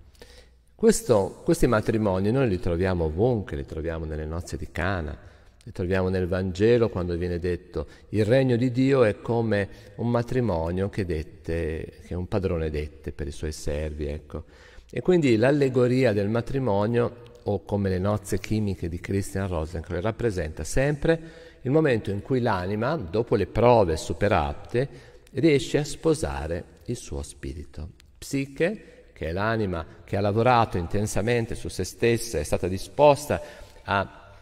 Questo, questi matrimoni noi li troviamo ovunque, li troviamo nelle nozze di Cana, li troviamo nel Vangelo quando viene detto il regno di Dio è come un matrimonio che, dette, che un padrone dette per i suoi servi. Ecco. E quindi l'allegoria del matrimonio, o come le nozze chimiche di Christian Rosenkrantz, rappresenta sempre il momento in cui l'anima, dopo le prove superate, riesce a sposare il suo spirito psiche, che è l'anima che ha lavorato intensamente su se stessa, è stata disposta a,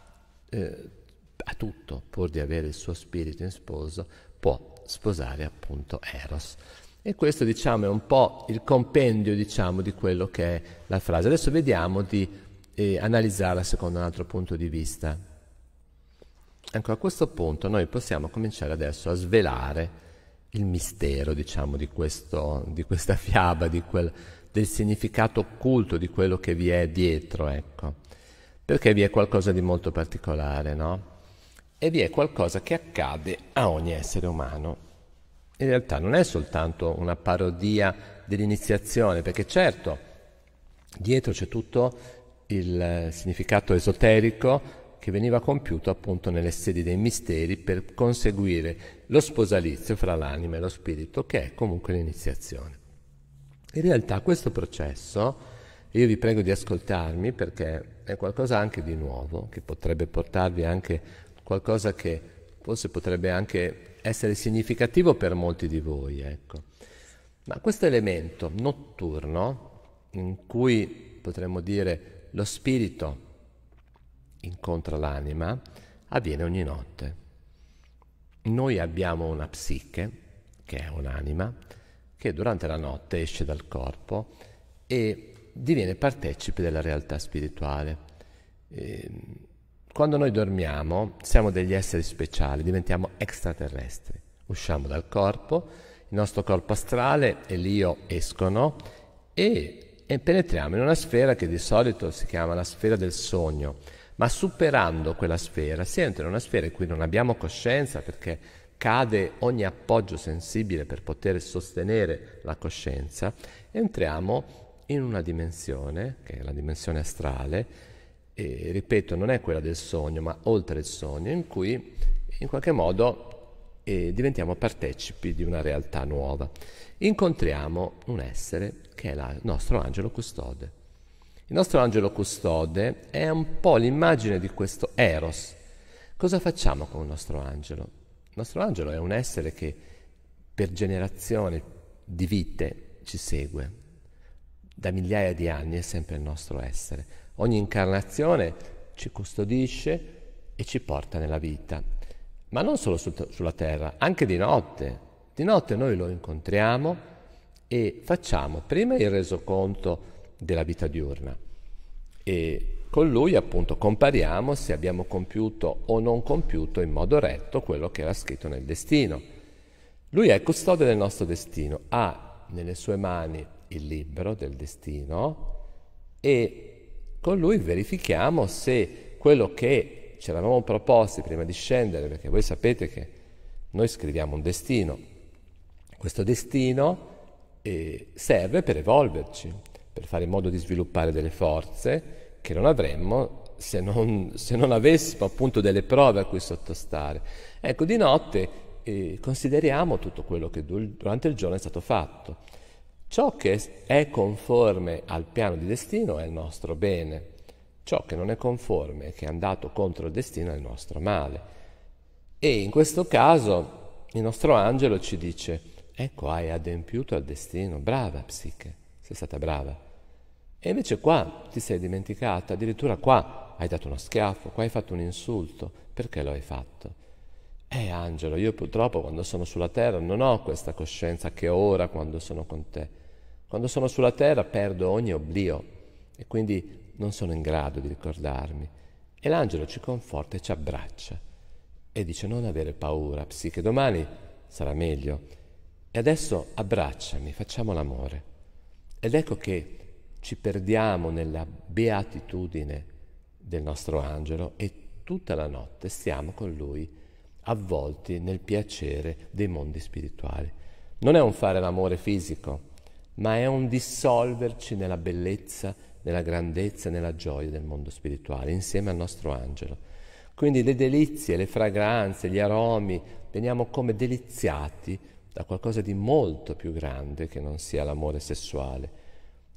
eh, a tutto pur di avere il suo spirito in sposo, può sposare appunto Eros. E questo diciamo è un po' il compendio diciamo, di quello che è la frase. Adesso vediamo di eh, analizzarla secondo un altro punto di vista. Ecco, a questo punto noi possiamo cominciare adesso a svelare il mistero, diciamo, di, questo, di questa fiaba, di quel, del significato occulto di quello che vi è dietro, ecco. Perché vi è qualcosa di molto particolare, no? E vi è qualcosa che accade a ogni essere umano. In realtà non è soltanto una parodia dell'iniziazione, perché certo, dietro c'è tutto il significato esoterico che veniva compiuto appunto nelle sedi dei misteri per conseguire lo sposalizio fra l'anima e lo spirito, che è comunque l'iniziazione. In realtà questo processo, io vi prego di ascoltarmi perché è qualcosa anche di nuovo, che potrebbe portarvi anche qualcosa che forse potrebbe anche essere significativo per molti di voi, ecco. Ma questo elemento notturno, in cui potremmo dire lo spirito incontra l'anima avviene ogni notte. Noi abbiamo una psiche, che è un'anima, che durante la notte esce dal corpo e diviene partecipe della realtà spirituale. E, ehm, quando noi dormiamo siamo degli esseri speciali, diventiamo extraterrestri, usciamo dal corpo, il nostro corpo astrale e l'io escono e, e penetriamo in una sfera che di solito si chiama la sfera del sogno ma superando quella sfera si entra in una sfera in cui non abbiamo coscienza perché cade ogni appoggio sensibile per poter sostenere la coscienza, entriamo in una dimensione, che è la dimensione astrale, e ripeto, non è quella del sogno, ma oltre il sogno, in cui in qualche modo eh, diventiamo partecipi di una realtà nuova. Incontriamo un essere che è il nostro angelo custode il nostro angelo custode è un po' l'immagine di questo eros. Cosa facciamo con il nostro angelo? Il nostro angelo è un essere che per generazioni di vite ci segue, da migliaia di anni è sempre il nostro essere. Ogni incarnazione ci custodisce e ci porta nella vita, ma non solo su, sulla terra, anche di notte. Di notte noi lo incontriamo e facciamo prima il resoconto della vita diurna. E con lui appunto compariamo se abbiamo compiuto o non compiuto in modo retto quello che era scritto nel destino. Lui è il custode del nostro destino, ha nelle sue mani il libro del destino e con lui verifichiamo se quello che ci eravamo proposti prima di scendere, perché voi sapete che noi scriviamo un destino, questo destino eh, serve per evolverci, per fare in modo di sviluppare delle forze che non avremmo se non, se non avessimo appunto delle prove a cui sottostare. Ecco, di notte eh, consideriamo tutto quello che durante il giorno è stato fatto. Ciò che è conforme al piano di destino è il nostro bene, ciò che non è conforme, che è andato contro il destino, è il nostro male. E in questo caso il nostro angelo ci dice, ecco hai adempiuto al destino, brava psiche, sei stata brava. E invece qua ti sei dimenticata, addirittura qua hai dato uno schiaffo, qua hai fatto un insulto, perché lo hai fatto? Eh Angelo, io purtroppo quando sono sulla terra non ho questa coscienza che ora quando sono con te. Quando sono sulla terra perdo ogni oblio e quindi non sono in grado di ricordarmi. E l'angelo ci conforta e ci abbraccia e dice non avere paura, psiche, domani sarà meglio. E adesso abbracciami, facciamo l'amore. Ed ecco che ci perdiamo nella beatitudine del nostro angelo e tutta la notte stiamo con lui avvolti nel piacere dei mondi spirituali. Non è un fare l'amore fisico, ma è un dissolverci nella bellezza, nella grandezza, nella gioia del mondo spirituale, insieme al nostro angelo. Quindi le delizie, le fragranze, gli aromi, veniamo come deliziati da qualcosa di molto più grande che non sia l'amore sessuale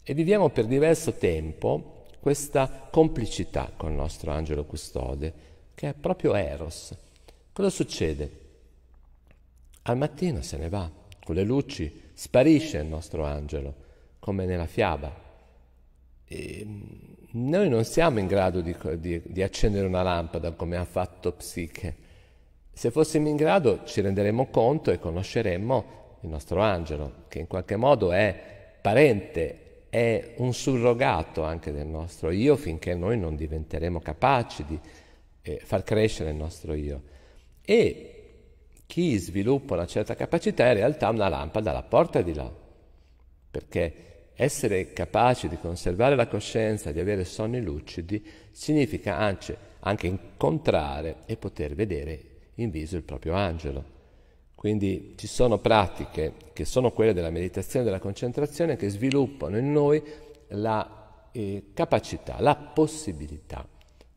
e viviamo per diverso tempo questa complicità con il nostro angelo custode, che è proprio Eros. Cosa succede? Al mattino se ne va, con le luci, sparisce il nostro angelo, come nella fiaba. E mm, noi non siamo in grado di, di, di accendere una lampada come ha fatto Psiche. Se fossimo in grado ci renderemmo conto e conosceremmo il nostro angelo, che in qualche modo è parente è un surrogato anche del nostro io finché noi non diventeremo capaci di eh, far crescere il nostro io. E chi sviluppa una certa capacità è in realtà una lampada alla porta di là, perché essere capaci di conservare la coscienza, di avere sogni lucidi, significa anche, anche incontrare e poter vedere in viso il proprio angelo. Quindi ci sono pratiche che sono quelle della meditazione e della concentrazione che sviluppano in noi la eh, capacità, la possibilità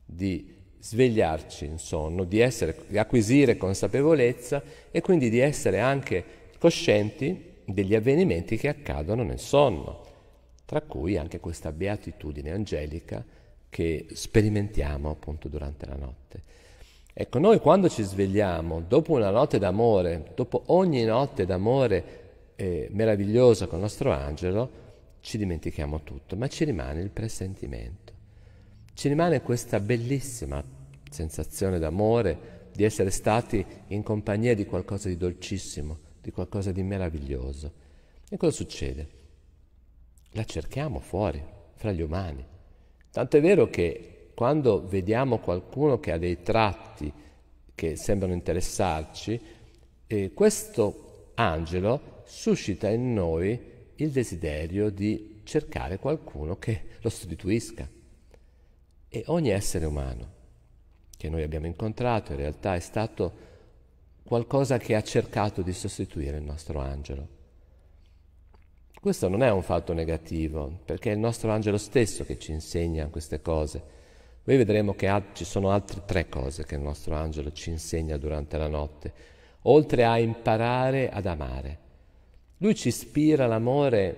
di svegliarci in sonno, di, essere, di acquisire consapevolezza e quindi di essere anche coscienti degli avvenimenti che accadono nel sonno, tra cui anche questa beatitudine angelica che sperimentiamo appunto durante la notte. Ecco, noi quando ci svegliamo, dopo una notte d'amore, dopo ogni notte d'amore eh, meravigliosa con il nostro angelo, ci dimentichiamo tutto, ma ci rimane il presentimento. Ci rimane questa bellissima sensazione d'amore, di essere stati in compagnia di qualcosa di dolcissimo, di qualcosa di meraviglioso. E cosa succede? La cerchiamo fuori, fra gli umani. Tanto è vero che quando vediamo qualcuno che ha dei tratti che sembrano interessarci, eh, questo angelo suscita in noi il desiderio di cercare qualcuno che lo sostituisca. E ogni essere umano che noi abbiamo incontrato in realtà è stato qualcosa che ha cercato di sostituire il nostro angelo. Questo non è un fatto negativo, perché è il nostro angelo stesso che ci insegna queste cose. Noi vedremo che al- ci sono altre tre cose che il nostro angelo ci insegna durante la notte, oltre a imparare ad amare. Lui ci ispira l'amore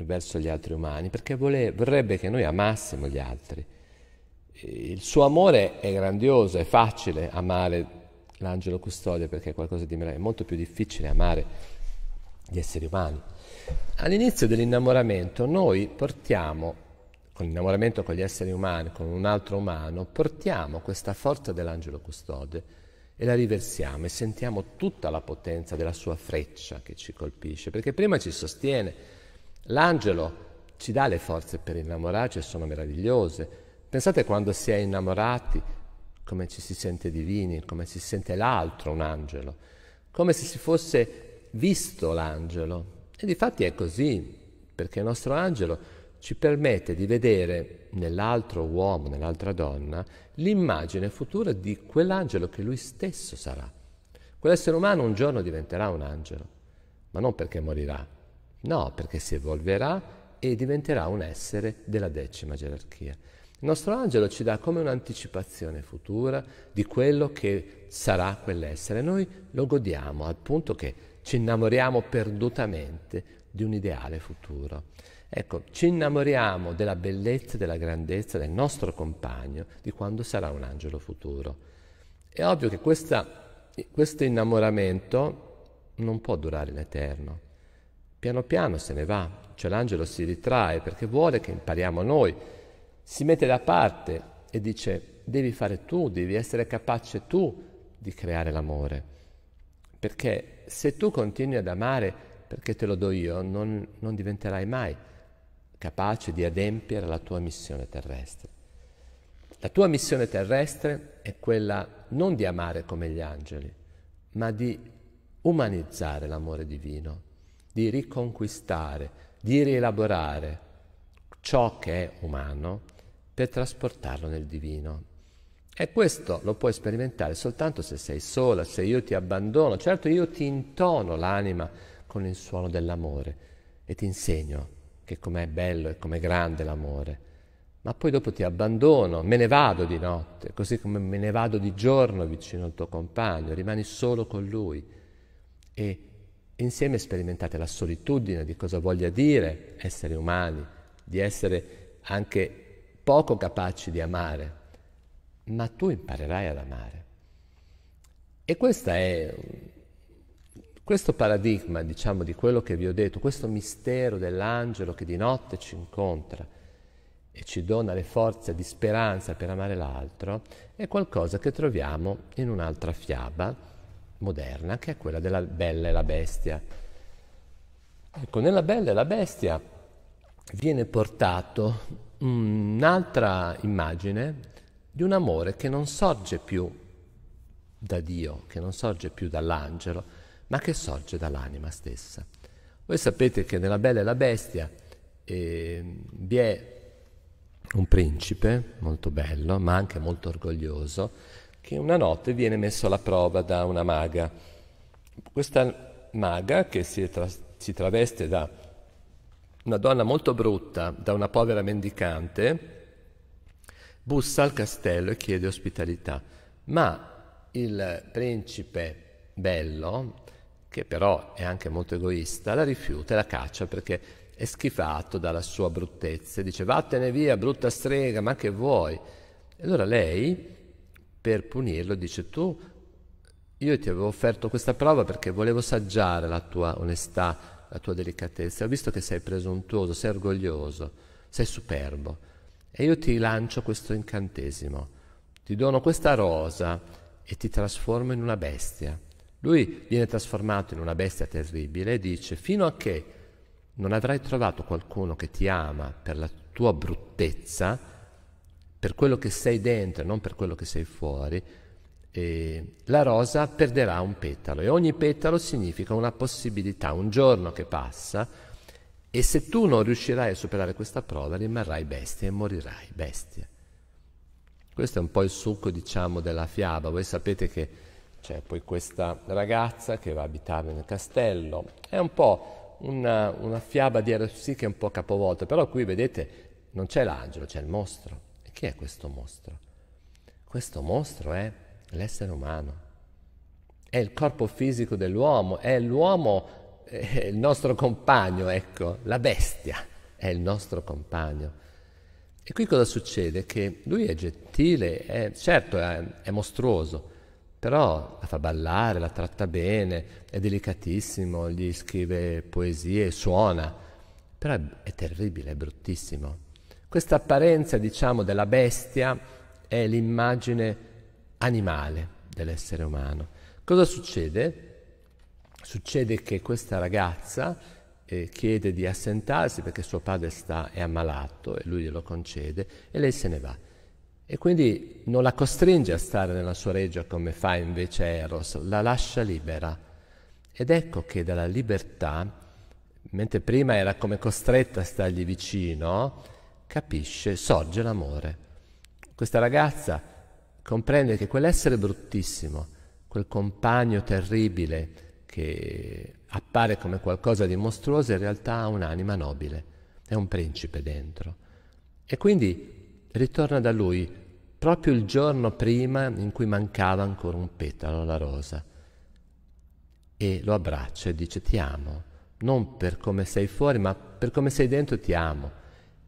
verso gli altri umani perché vole- vorrebbe che noi amassimo gli altri. Il suo amore è grandioso, è facile amare l'angelo custode perché è qualcosa di meraviglioso, è molto più difficile amare gli esseri umani. All'inizio dell'innamoramento noi portiamo con l'innamoramento con gli esseri umani, con un altro umano, portiamo questa forza dell'angelo custode e la riversiamo e sentiamo tutta la potenza della sua freccia che ci colpisce, perché prima ci sostiene, l'angelo ci dà le forze per innamorarci e sono meravigliose. Pensate quando si è innamorati come ci si sente divini, come si sente l'altro, un angelo, come se si fosse visto l'angelo. E di fatti è così, perché il nostro angelo ci permette di vedere nell'altro uomo, nell'altra donna, l'immagine futura di quell'angelo che lui stesso sarà. Quell'essere umano un giorno diventerà un angelo, ma non perché morirà, no, perché si evolverà e diventerà un essere della decima gerarchia. Il nostro angelo ci dà come un'anticipazione futura di quello che sarà quell'essere. Noi lo godiamo al punto che ci innamoriamo perdutamente di un ideale futuro. Ecco, ci innamoriamo della bellezza e della grandezza del nostro compagno, di quando sarà un angelo futuro. È ovvio che questa, questo innamoramento non può durare in eterno. Piano piano se ne va, cioè l'angelo si ritrae perché vuole che impariamo noi, si mette da parte e dice devi fare tu, devi essere capace tu di creare l'amore. Perché se tu continui ad amare perché te lo do io, non, non diventerai mai capace di adempiere la tua missione terrestre. La tua missione terrestre è quella non di amare come gli angeli, ma di umanizzare l'amore divino, di riconquistare, di rielaborare ciò che è umano per trasportarlo nel divino. E questo lo puoi sperimentare soltanto se sei sola, se io ti abbandono. Certo io ti intono l'anima con il suono dell'amore e ti insegno che com'è bello e com'è grande l'amore, ma poi dopo ti abbandono, me ne vado di notte, così come me ne vado di giorno vicino al tuo compagno, rimani solo con lui e insieme sperimentate la solitudine di cosa voglia dire essere umani, di essere anche poco capaci di amare, ma tu imparerai ad amare. E questa è questo paradigma, diciamo, di quello che vi ho detto, questo mistero dell'angelo che di notte ci incontra e ci dona le forze di speranza per amare l'altro, è qualcosa che troviamo in un'altra fiaba moderna, che è quella della Bella e la Bestia. Ecco, nella Bella e la Bestia viene portato un'altra immagine di un amore che non sorge più da Dio, che non sorge più dall'angelo, ma che sorge dall'anima stessa. Voi sapete che nella Bella e la Bestia eh, vi è un principe molto bello, ma anche molto orgoglioso, che una notte viene messo alla prova da una maga. Questa maga, che si, tra- si traveste da una donna molto brutta, da una povera mendicante, bussa al castello e chiede ospitalità. Ma il principe bello, che però è anche molto egoista, la rifiuta e la caccia perché è schifato dalla sua bruttezza e dice vattene via brutta strega, ma che vuoi? E allora lei, per punirlo, dice tu, io ti avevo offerto questa prova perché volevo saggiare la tua onestà, la tua delicatezza, ho visto che sei presuntuoso, sei orgoglioso, sei superbo e io ti lancio questo incantesimo, ti dono questa rosa e ti trasformo in una bestia lui viene trasformato in una bestia terribile e dice fino a che non avrai trovato qualcuno che ti ama per la tua bruttezza, per quello che sei dentro e non per quello che sei fuori, la rosa perderà un petalo e ogni petalo significa una possibilità, un giorno che passa e se tu non riuscirai a superare questa prova rimarrai bestia e morirai bestia. Questo è un po' il succo, diciamo, della fiaba. Voi sapete che c'è poi questa ragazza che va a abitare nel castello. È un po' una, una fiaba di che è un po' capovolta, però qui vedete non c'è l'angelo, c'è il mostro. E chi è questo mostro? Questo mostro è l'essere umano, è il corpo fisico dell'uomo, è l'uomo, è il nostro compagno, ecco, la bestia è il nostro compagno. E qui cosa succede? Che lui è gentile, è, certo è, è mostruoso, però la fa ballare, la tratta bene, è delicatissimo, gli scrive poesie, suona, però è terribile, è bruttissimo. Questa apparenza, diciamo, della bestia è l'immagine animale dell'essere umano. Cosa succede? Succede che questa ragazza eh, chiede di assentarsi perché suo padre sta, è ammalato e lui glielo concede e lei se ne va. E quindi non la costringe a stare nella sua regia come fa invece Eros, la lascia libera. Ed ecco che dalla libertà, mentre prima era come costretta a stargli vicino, capisce, sorge l'amore. Questa ragazza comprende che quell'essere bruttissimo, quel compagno terribile che appare come qualcosa di mostruoso, in realtà ha un'anima nobile, è un principe dentro. E quindi ritorna da lui proprio il giorno prima in cui mancava ancora un petalo alla rosa e lo abbraccia e dice ti amo, non per come sei fuori ma per come sei dentro ti amo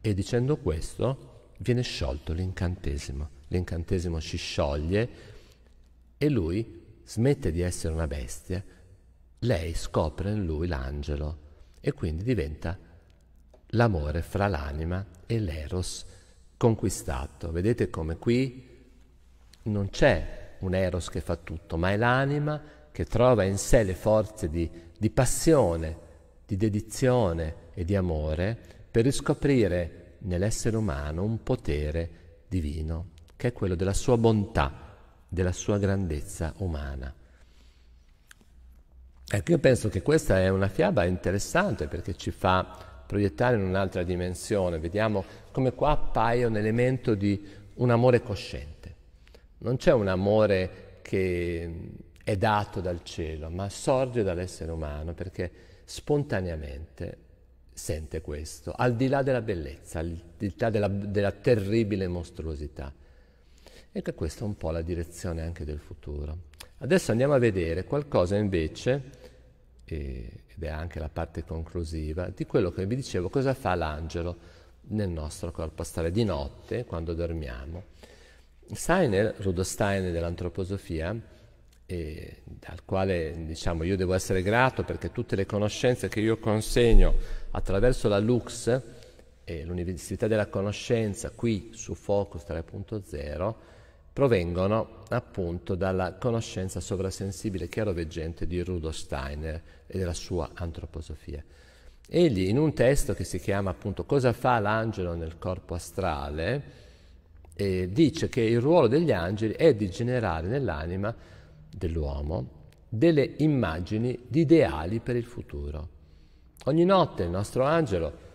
e dicendo questo viene sciolto l'incantesimo, l'incantesimo si scioglie e lui smette di essere una bestia, lei scopre in lui l'angelo e quindi diventa l'amore fra l'anima e l'eros conquistato. Vedete come qui non c'è un eros che fa tutto, ma è l'anima che trova in sé le forze di, di passione, di dedizione e di amore per riscoprire nell'essere umano un potere divino, che è quello della sua bontà, della sua grandezza umana. Ecco, io penso che questa è una fiaba interessante perché ci fa proiettare in un'altra dimensione, vediamo come qua appaia un elemento di un amore cosciente. Non c'è un amore che è dato dal cielo, ma sorge dall'essere umano perché spontaneamente sente questo, al di là della bellezza, al di là della, della terribile mostruosità. E che questa è un po' la direzione anche del futuro. Adesso andiamo a vedere qualcosa invece, eh, ed è anche la parte conclusiva, di quello che vi dicevo, cosa fa l'angelo nel nostro corpo astrale di notte, quando dormiamo. Steiner, Rudolf Steiner dell'antroposofia, eh, al quale diciamo, io devo essere grato perché tutte le conoscenze che io consegno attraverso la LUX, e l'Università della Conoscenza, qui su Focus 3.0, provengono appunto dalla conoscenza sovrasensibile chiaroveggente di Rudolf Steiner e della sua antroposofia. Egli in un testo che si chiama appunto Cosa fa l'angelo nel corpo astrale, eh, dice che il ruolo degli angeli è di generare nell'anima dell'uomo delle immagini di ideali per il futuro. Ogni notte il nostro angelo,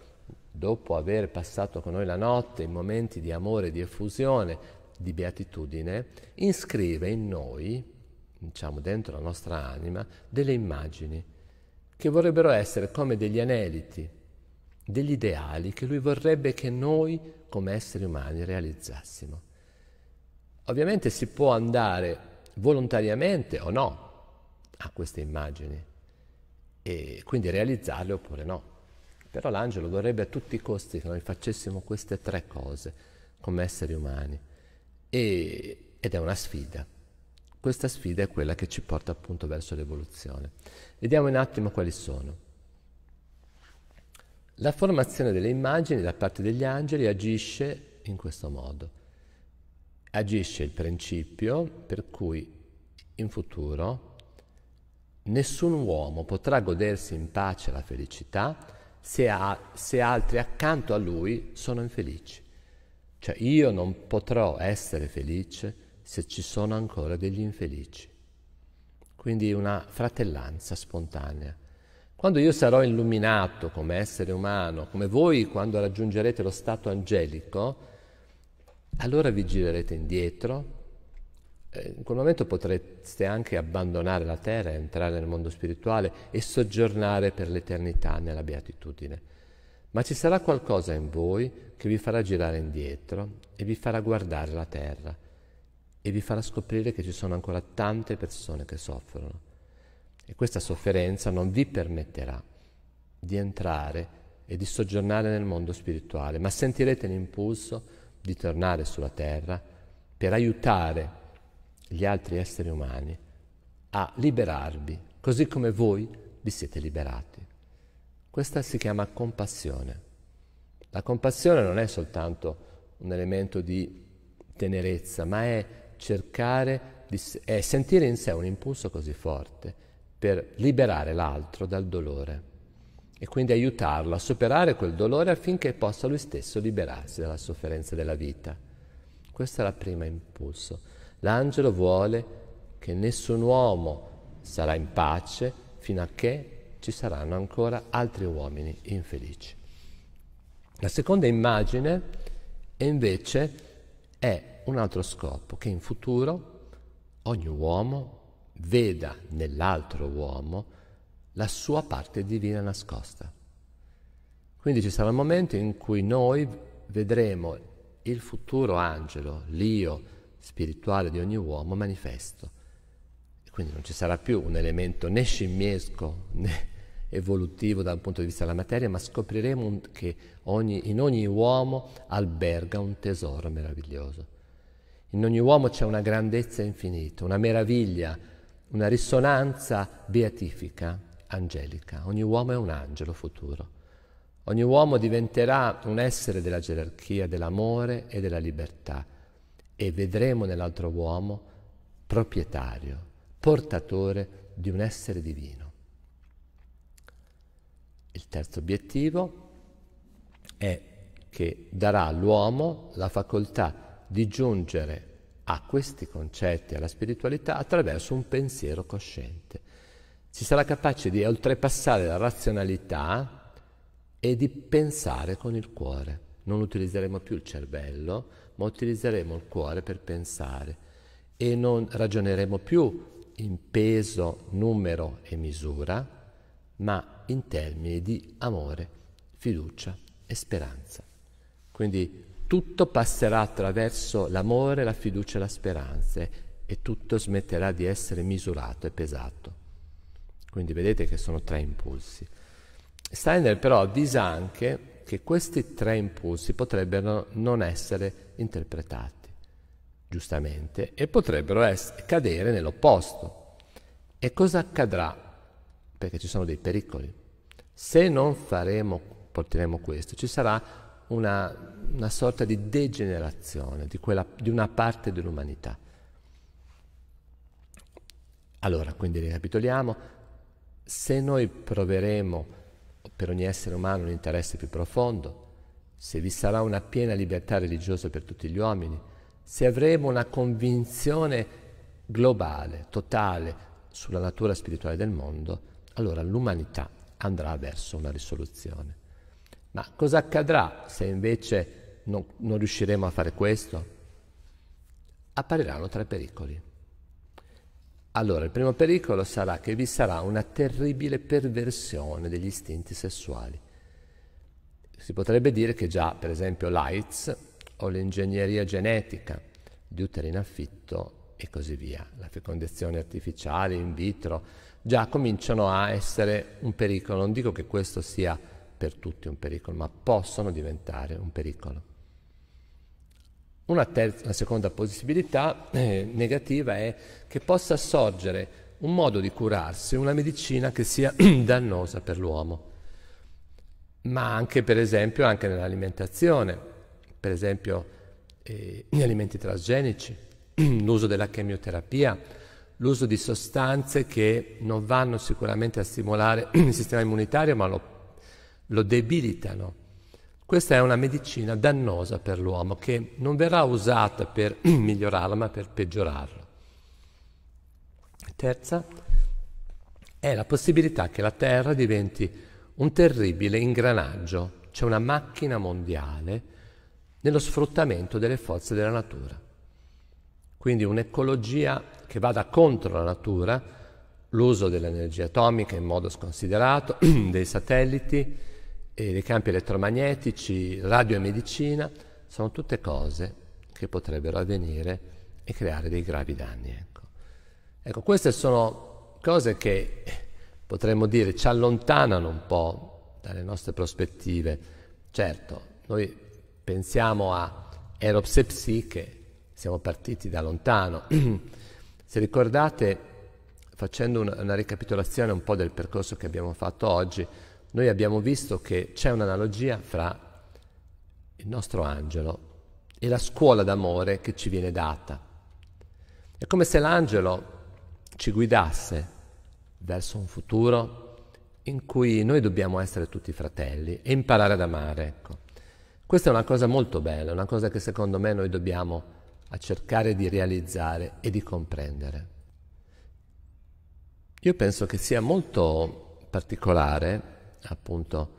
dopo aver passato con noi la notte in momenti di amore, di effusione, di beatitudine iscrive in noi, diciamo dentro la nostra anima, delle immagini che vorrebbero essere come degli aneliti, degli ideali che lui vorrebbe che noi come esseri umani realizzassimo. Ovviamente si può andare volontariamente o no a queste immagini e quindi realizzarle oppure no. Però l'angelo vorrebbe a tutti i costi che noi facessimo queste tre cose come esseri umani e, ed è una sfida. Questa sfida è quella che ci porta appunto verso l'evoluzione. Vediamo un attimo quali sono. La formazione delle immagini da parte degli angeli agisce in questo modo. Agisce il principio per cui in futuro nessun uomo potrà godersi in pace la felicità se, ha, se altri accanto a lui sono infelici. Cioè io non potrò essere felice se ci sono ancora degli infelici. Quindi una fratellanza spontanea. Quando io sarò illuminato come essere umano, come voi quando raggiungerete lo stato angelico, allora vi girerete indietro. Eh, in quel momento potreste anche abbandonare la terra, entrare nel mondo spirituale e soggiornare per l'eternità nella beatitudine ma ci sarà qualcosa in voi che vi farà girare indietro e vi farà guardare la terra e vi farà scoprire che ci sono ancora tante persone che soffrono. E questa sofferenza non vi permetterà di entrare e di soggiornare nel mondo spirituale, ma sentirete l'impulso di tornare sulla terra per aiutare gli altri esseri umani a liberarvi, così come voi vi siete liberati. Questa si chiama compassione. La compassione non è soltanto un elemento di tenerezza, ma è cercare di è sentire in sé un impulso così forte per liberare l'altro dal dolore e quindi aiutarlo a superare quel dolore affinché possa lui stesso liberarsi dalla sofferenza della vita. Questo è il primo impulso. L'angelo vuole che nessun uomo sarà in pace fino a che ci saranno ancora altri uomini infelici. La seconda immagine è invece è un altro scopo, che in futuro ogni uomo veda nell'altro uomo la sua parte divina nascosta. Quindi ci sarà un momento in cui noi vedremo il futuro angelo, l'io spirituale di ogni uomo manifesto. Quindi non ci sarà più un elemento né scimmiesco né evolutivo dal punto di vista della materia, ma scopriremo un, che ogni, in ogni uomo alberga un tesoro meraviglioso. In ogni uomo c'è una grandezza infinita, una meraviglia, una risonanza beatifica, angelica. Ogni uomo è un angelo futuro. Ogni uomo diventerà un essere della gerarchia, dell'amore e della libertà e vedremo nell'altro uomo proprietario, portatore di un essere divino. Il terzo obiettivo è che darà all'uomo la facoltà di giungere a questi concetti, alla spiritualità, attraverso un pensiero cosciente. Si sarà capace di oltrepassare la razionalità e di pensare con il cuore. Non utilizzeremo più il cervello, ma utilizzeremo il cuore per pensare e non ragioneremo più in peso, numero e misura, ma in termini di amore, fiducia e speranza. Quindi tutto passerà attraverso l'amore, la fiducia e la speranza e tutto smetterà di essere misurato e pesato. Quindi vedete che sono tre impulsi. Steiner però avvisa anche che questi tre impulsi potrebbero non essere interpretati giustamente e potrebbero es- cadere nell'opposto. E cosa accadrà perché ci sono dei pericoli. Se non faremo, porteremo questo, ci sarà una, una sorta di degenerazione di, quella, di una parte dell'umanità. Allora, quindi ricapitoliamo, se noi proveremo per ogni essere umano un interesse più profondo, se vi sarà una piena libertà religiosa per tutti gli uomini, se avremo una convinzione globale, totale, sulla natura spirituale del mondo, allora l'umanità andrà verso una risoluzione. Ma cosa accadrà se invece non, non riusciremo a fare questo? Appariranno tre pericoli. Allora, il primo pericolo sarà che vi sarà una terribile perversione degli istinti sessuali. Si potrebbe dire che già, per esempio, l'AIDS o l'ingegneria genetica di utero in affitto e così via, la fecondazione artificiale in vitro, già cominciano a essere un pericolo. Non dico che questo sia per tutti un pericolo, ma possono diventare un pericolo. Una, terza, una seconda possibilità eh, negativa è che possa sorgere un modo di curarsi, una medicina che sia dannosa per l'uomo, ma anche per esempio anche nell'alimentazione, per esempio eh, gli alimenti transgenici, l'uso della chemioterapia, l'uso di sostanze che non vanno sicuramente a stimolare il sistema immunitario, ma lo, lo debilitano. Questa è una medicina dannosa per l'uomo che non verrà usata per migliorarla, ma per peggiorarla. Terza è la possibilità che la Terra diventi un terribile ingranaggio, cioè una macchina mondiale nello sfruttamento delle forze della natura. Quindi un'ecologia che vada contro la natura, l'uso dell'energia atomica in modo sconsiderato, dei satelliti, eh, dei campi elettromagnetici, radio e medicina, sono tutte cose che potrebbero avvenire e creare dei gravi danni. Ecco, ecco queste sono cose che potremmo dire ci allontanano un po' dalle nostre prospettive. Certo, noi pensiamo a Eropsepsi che siamo partiti da lontano. Se ricordate, facendo una, una ricapitolazione un po' del percorso che abbiamo fatto oggi, noi abbiamo visto che c'è un'analogia fra il nostro angelo e la scuola d'amore che ci viene data. È come se l'angelo ci guidasse verso un futuro in cui noi dobbiamo essere tutti fratelli e imparare ad amare. Ecco. Questa è una cosa molto bella, una cosa che secondo me noi dobbiamo a cercare di realizzare e di comprendere. Io penso che sia molto particolare, appunto,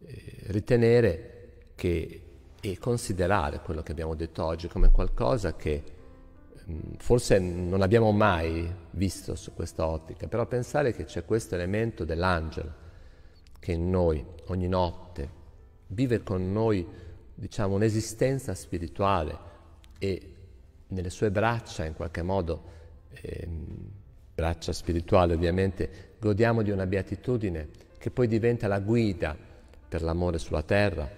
eh, ritenere che, e considerare quello che abbiamo detto oggi come qualcosa che mm, forse non abbiamo mai visto su questa ottica, però pensare che c'è questo elemento dell'angelo che in noi ogni notte vive con noi, diciamo, un'esistenza spirituale e nelle sue braccia, in qualche modo, eh, braccia spirituali ovviamente, godiamo di una beatitudine che poi diventa la guida per l'amore sulla terra,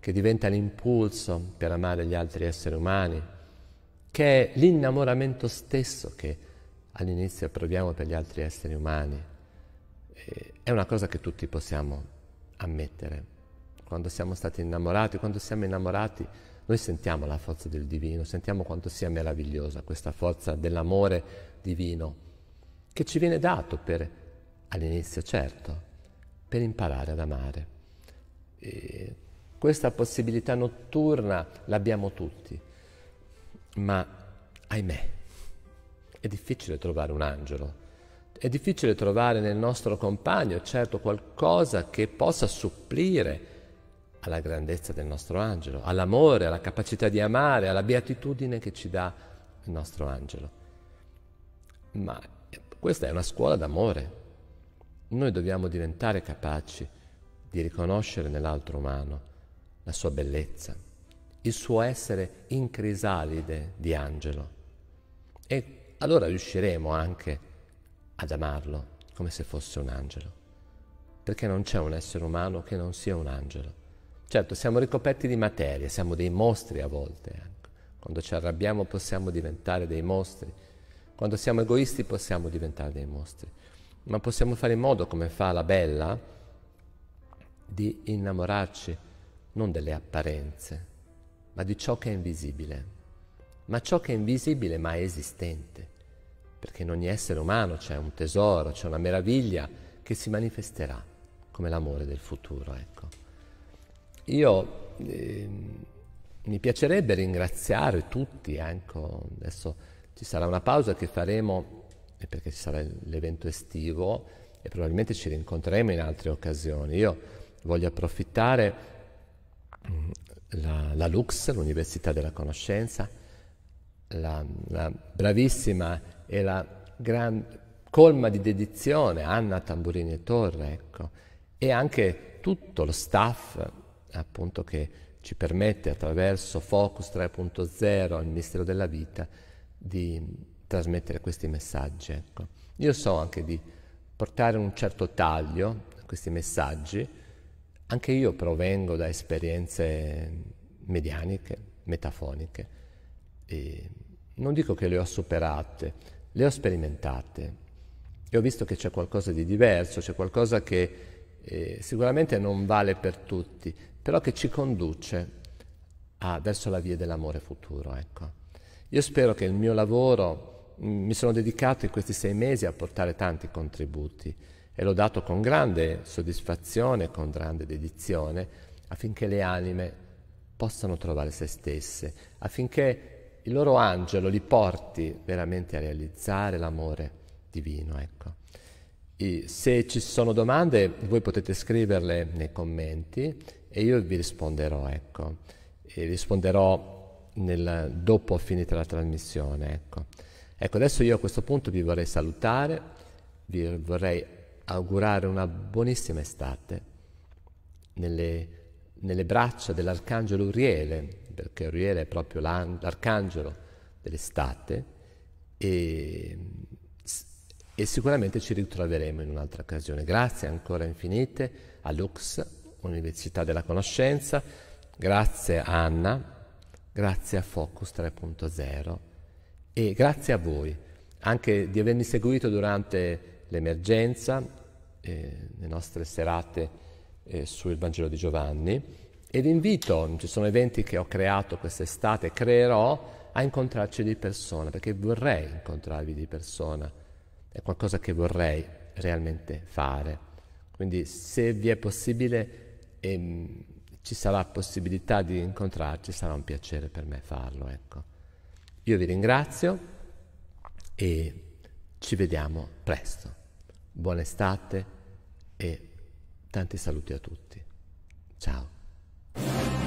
che diventa l'impulso per amare gli altri esseri umani, che è l'innamoramento stesso che all'inizio proviamo per gli altri esseri umani. Eh, è una cosa che tutti possiamo ammettere. Quando siamo stati innamorati, quando siamo innamorati, noi sentiamo la forza del divino, sentiamo quanto sia meravigliosa questa forza dell'amore divino che ci viene dato per, all'inizio certo, per imparare ad amare. E questa possibilità notturna l'abbiamo tutti, ma ahimè, è difficile trovare un angelo è difficile trovare nel nostro compagno, certo, qualcosa che possa supplire alla grandezza del nostro angelo, all'amore, alla capacità di amare, alla beatitudine che ci dà il nostro angelo. Ma questa è una scuola d'amore. Noi dobbiamo diventare capaci di riconoscere nell'altro umano la sua bellezza, il suo essere in crisalide di angelo. E allora riusciremo anche ad amarlo come se fosse un angelo, perché non c'è un essere umano che non sia un angelo. Certo, siamo ricoperti di materia, siamo dei mostri a volte. Anche. Ecco. Quando ci arrabbiamo possiamo diventare dei mostri. Quando siamo egoisti possiamo diventare dei mostri. Ma possiamo fare in modo, come fa la bella, di innamorarci non delle apparenze, ma di ciò che è invisibile. Ma ciò che è invisibile ma è esistente. Perché in ogni essere umano c'è un tesoro, c'è una meraviglia che si manifesterà come l'amore del futuro, ecco io eh, mi piacerebbe ringraziare tutti, anche ecco, adesso ci sarà una pausa che faremo perché ci sarà l'evento estivo e probabilmente ci rincontreremo in altre occasioni. Io voglio approfittare mm, la, la Lux, l'Università della Conoscenza, la, la bravissima e la gran, colma di dedizione Anna Tamburini e Torre, ecco, e anche tutto lo staff appunto che ci permette attraverso Focus 3.0, il Ministero della Vita, di trasmettere questi messaggi. Ecco. Io so anche di portare un certo taglio a questi messaggi, anche io provengo da esperienze medianiche, metafoniche, e non dico che le ho superate, le ho sperimentate e ho visto che c'è qualcosa di diverso, c'è qualcosa che eh, sicuramente non vale per tutti, però che ci conduce a, verso la via dell'amore futuro. Ecco. Io spero che il mio lavoro, mm, mi sono dedicato in questi sei mesi a portare tanti contributi e l'ho dato con grande soddisfazione, con grande dedizione, affinché le anime possano trovare se stesse, affinché il loro angelo li porti veramente a realizzare l'amore divino. Ecco. E se ci sono domande, voi potete scriverle nei commenti e io vi risponderò, ecco, e risponderò nel, dopo finita la trasmissione, ecco. Ecco, adesso io a questo punto vi vorrei salutare, vi vorrei augurare una buonissima estate nelle, nelle braccia dell'Arcangelo Uriele, perché Uriele è proprio l'Arcangelo dell'estate e, e sicuramente ci ritroveremo in un'altra occasione. Grazie ancora infinite a Lux Università della Conoscenza, grazie a Anna, grazie a Focus 3.0 e grazie a voi anche di avermi seguito durante l'emergenza, eh, le nostre serate eh, sul Vangelo di Giovanni e vi invito, ci sono eventi che ho creato quest'estate, creerò a incontrarci di persona, perché vorrei incontrarvi di persona, è qualcosa che vorrei realmente fare. Quindi se vi è possibile e mm, ci sarà possibilità di incontrarci, sarà un piacere per me farlo. Ecco. Io vi ringrazio e ci vediamo presto. Buona estate e tanti saluti a tutti. Ciao.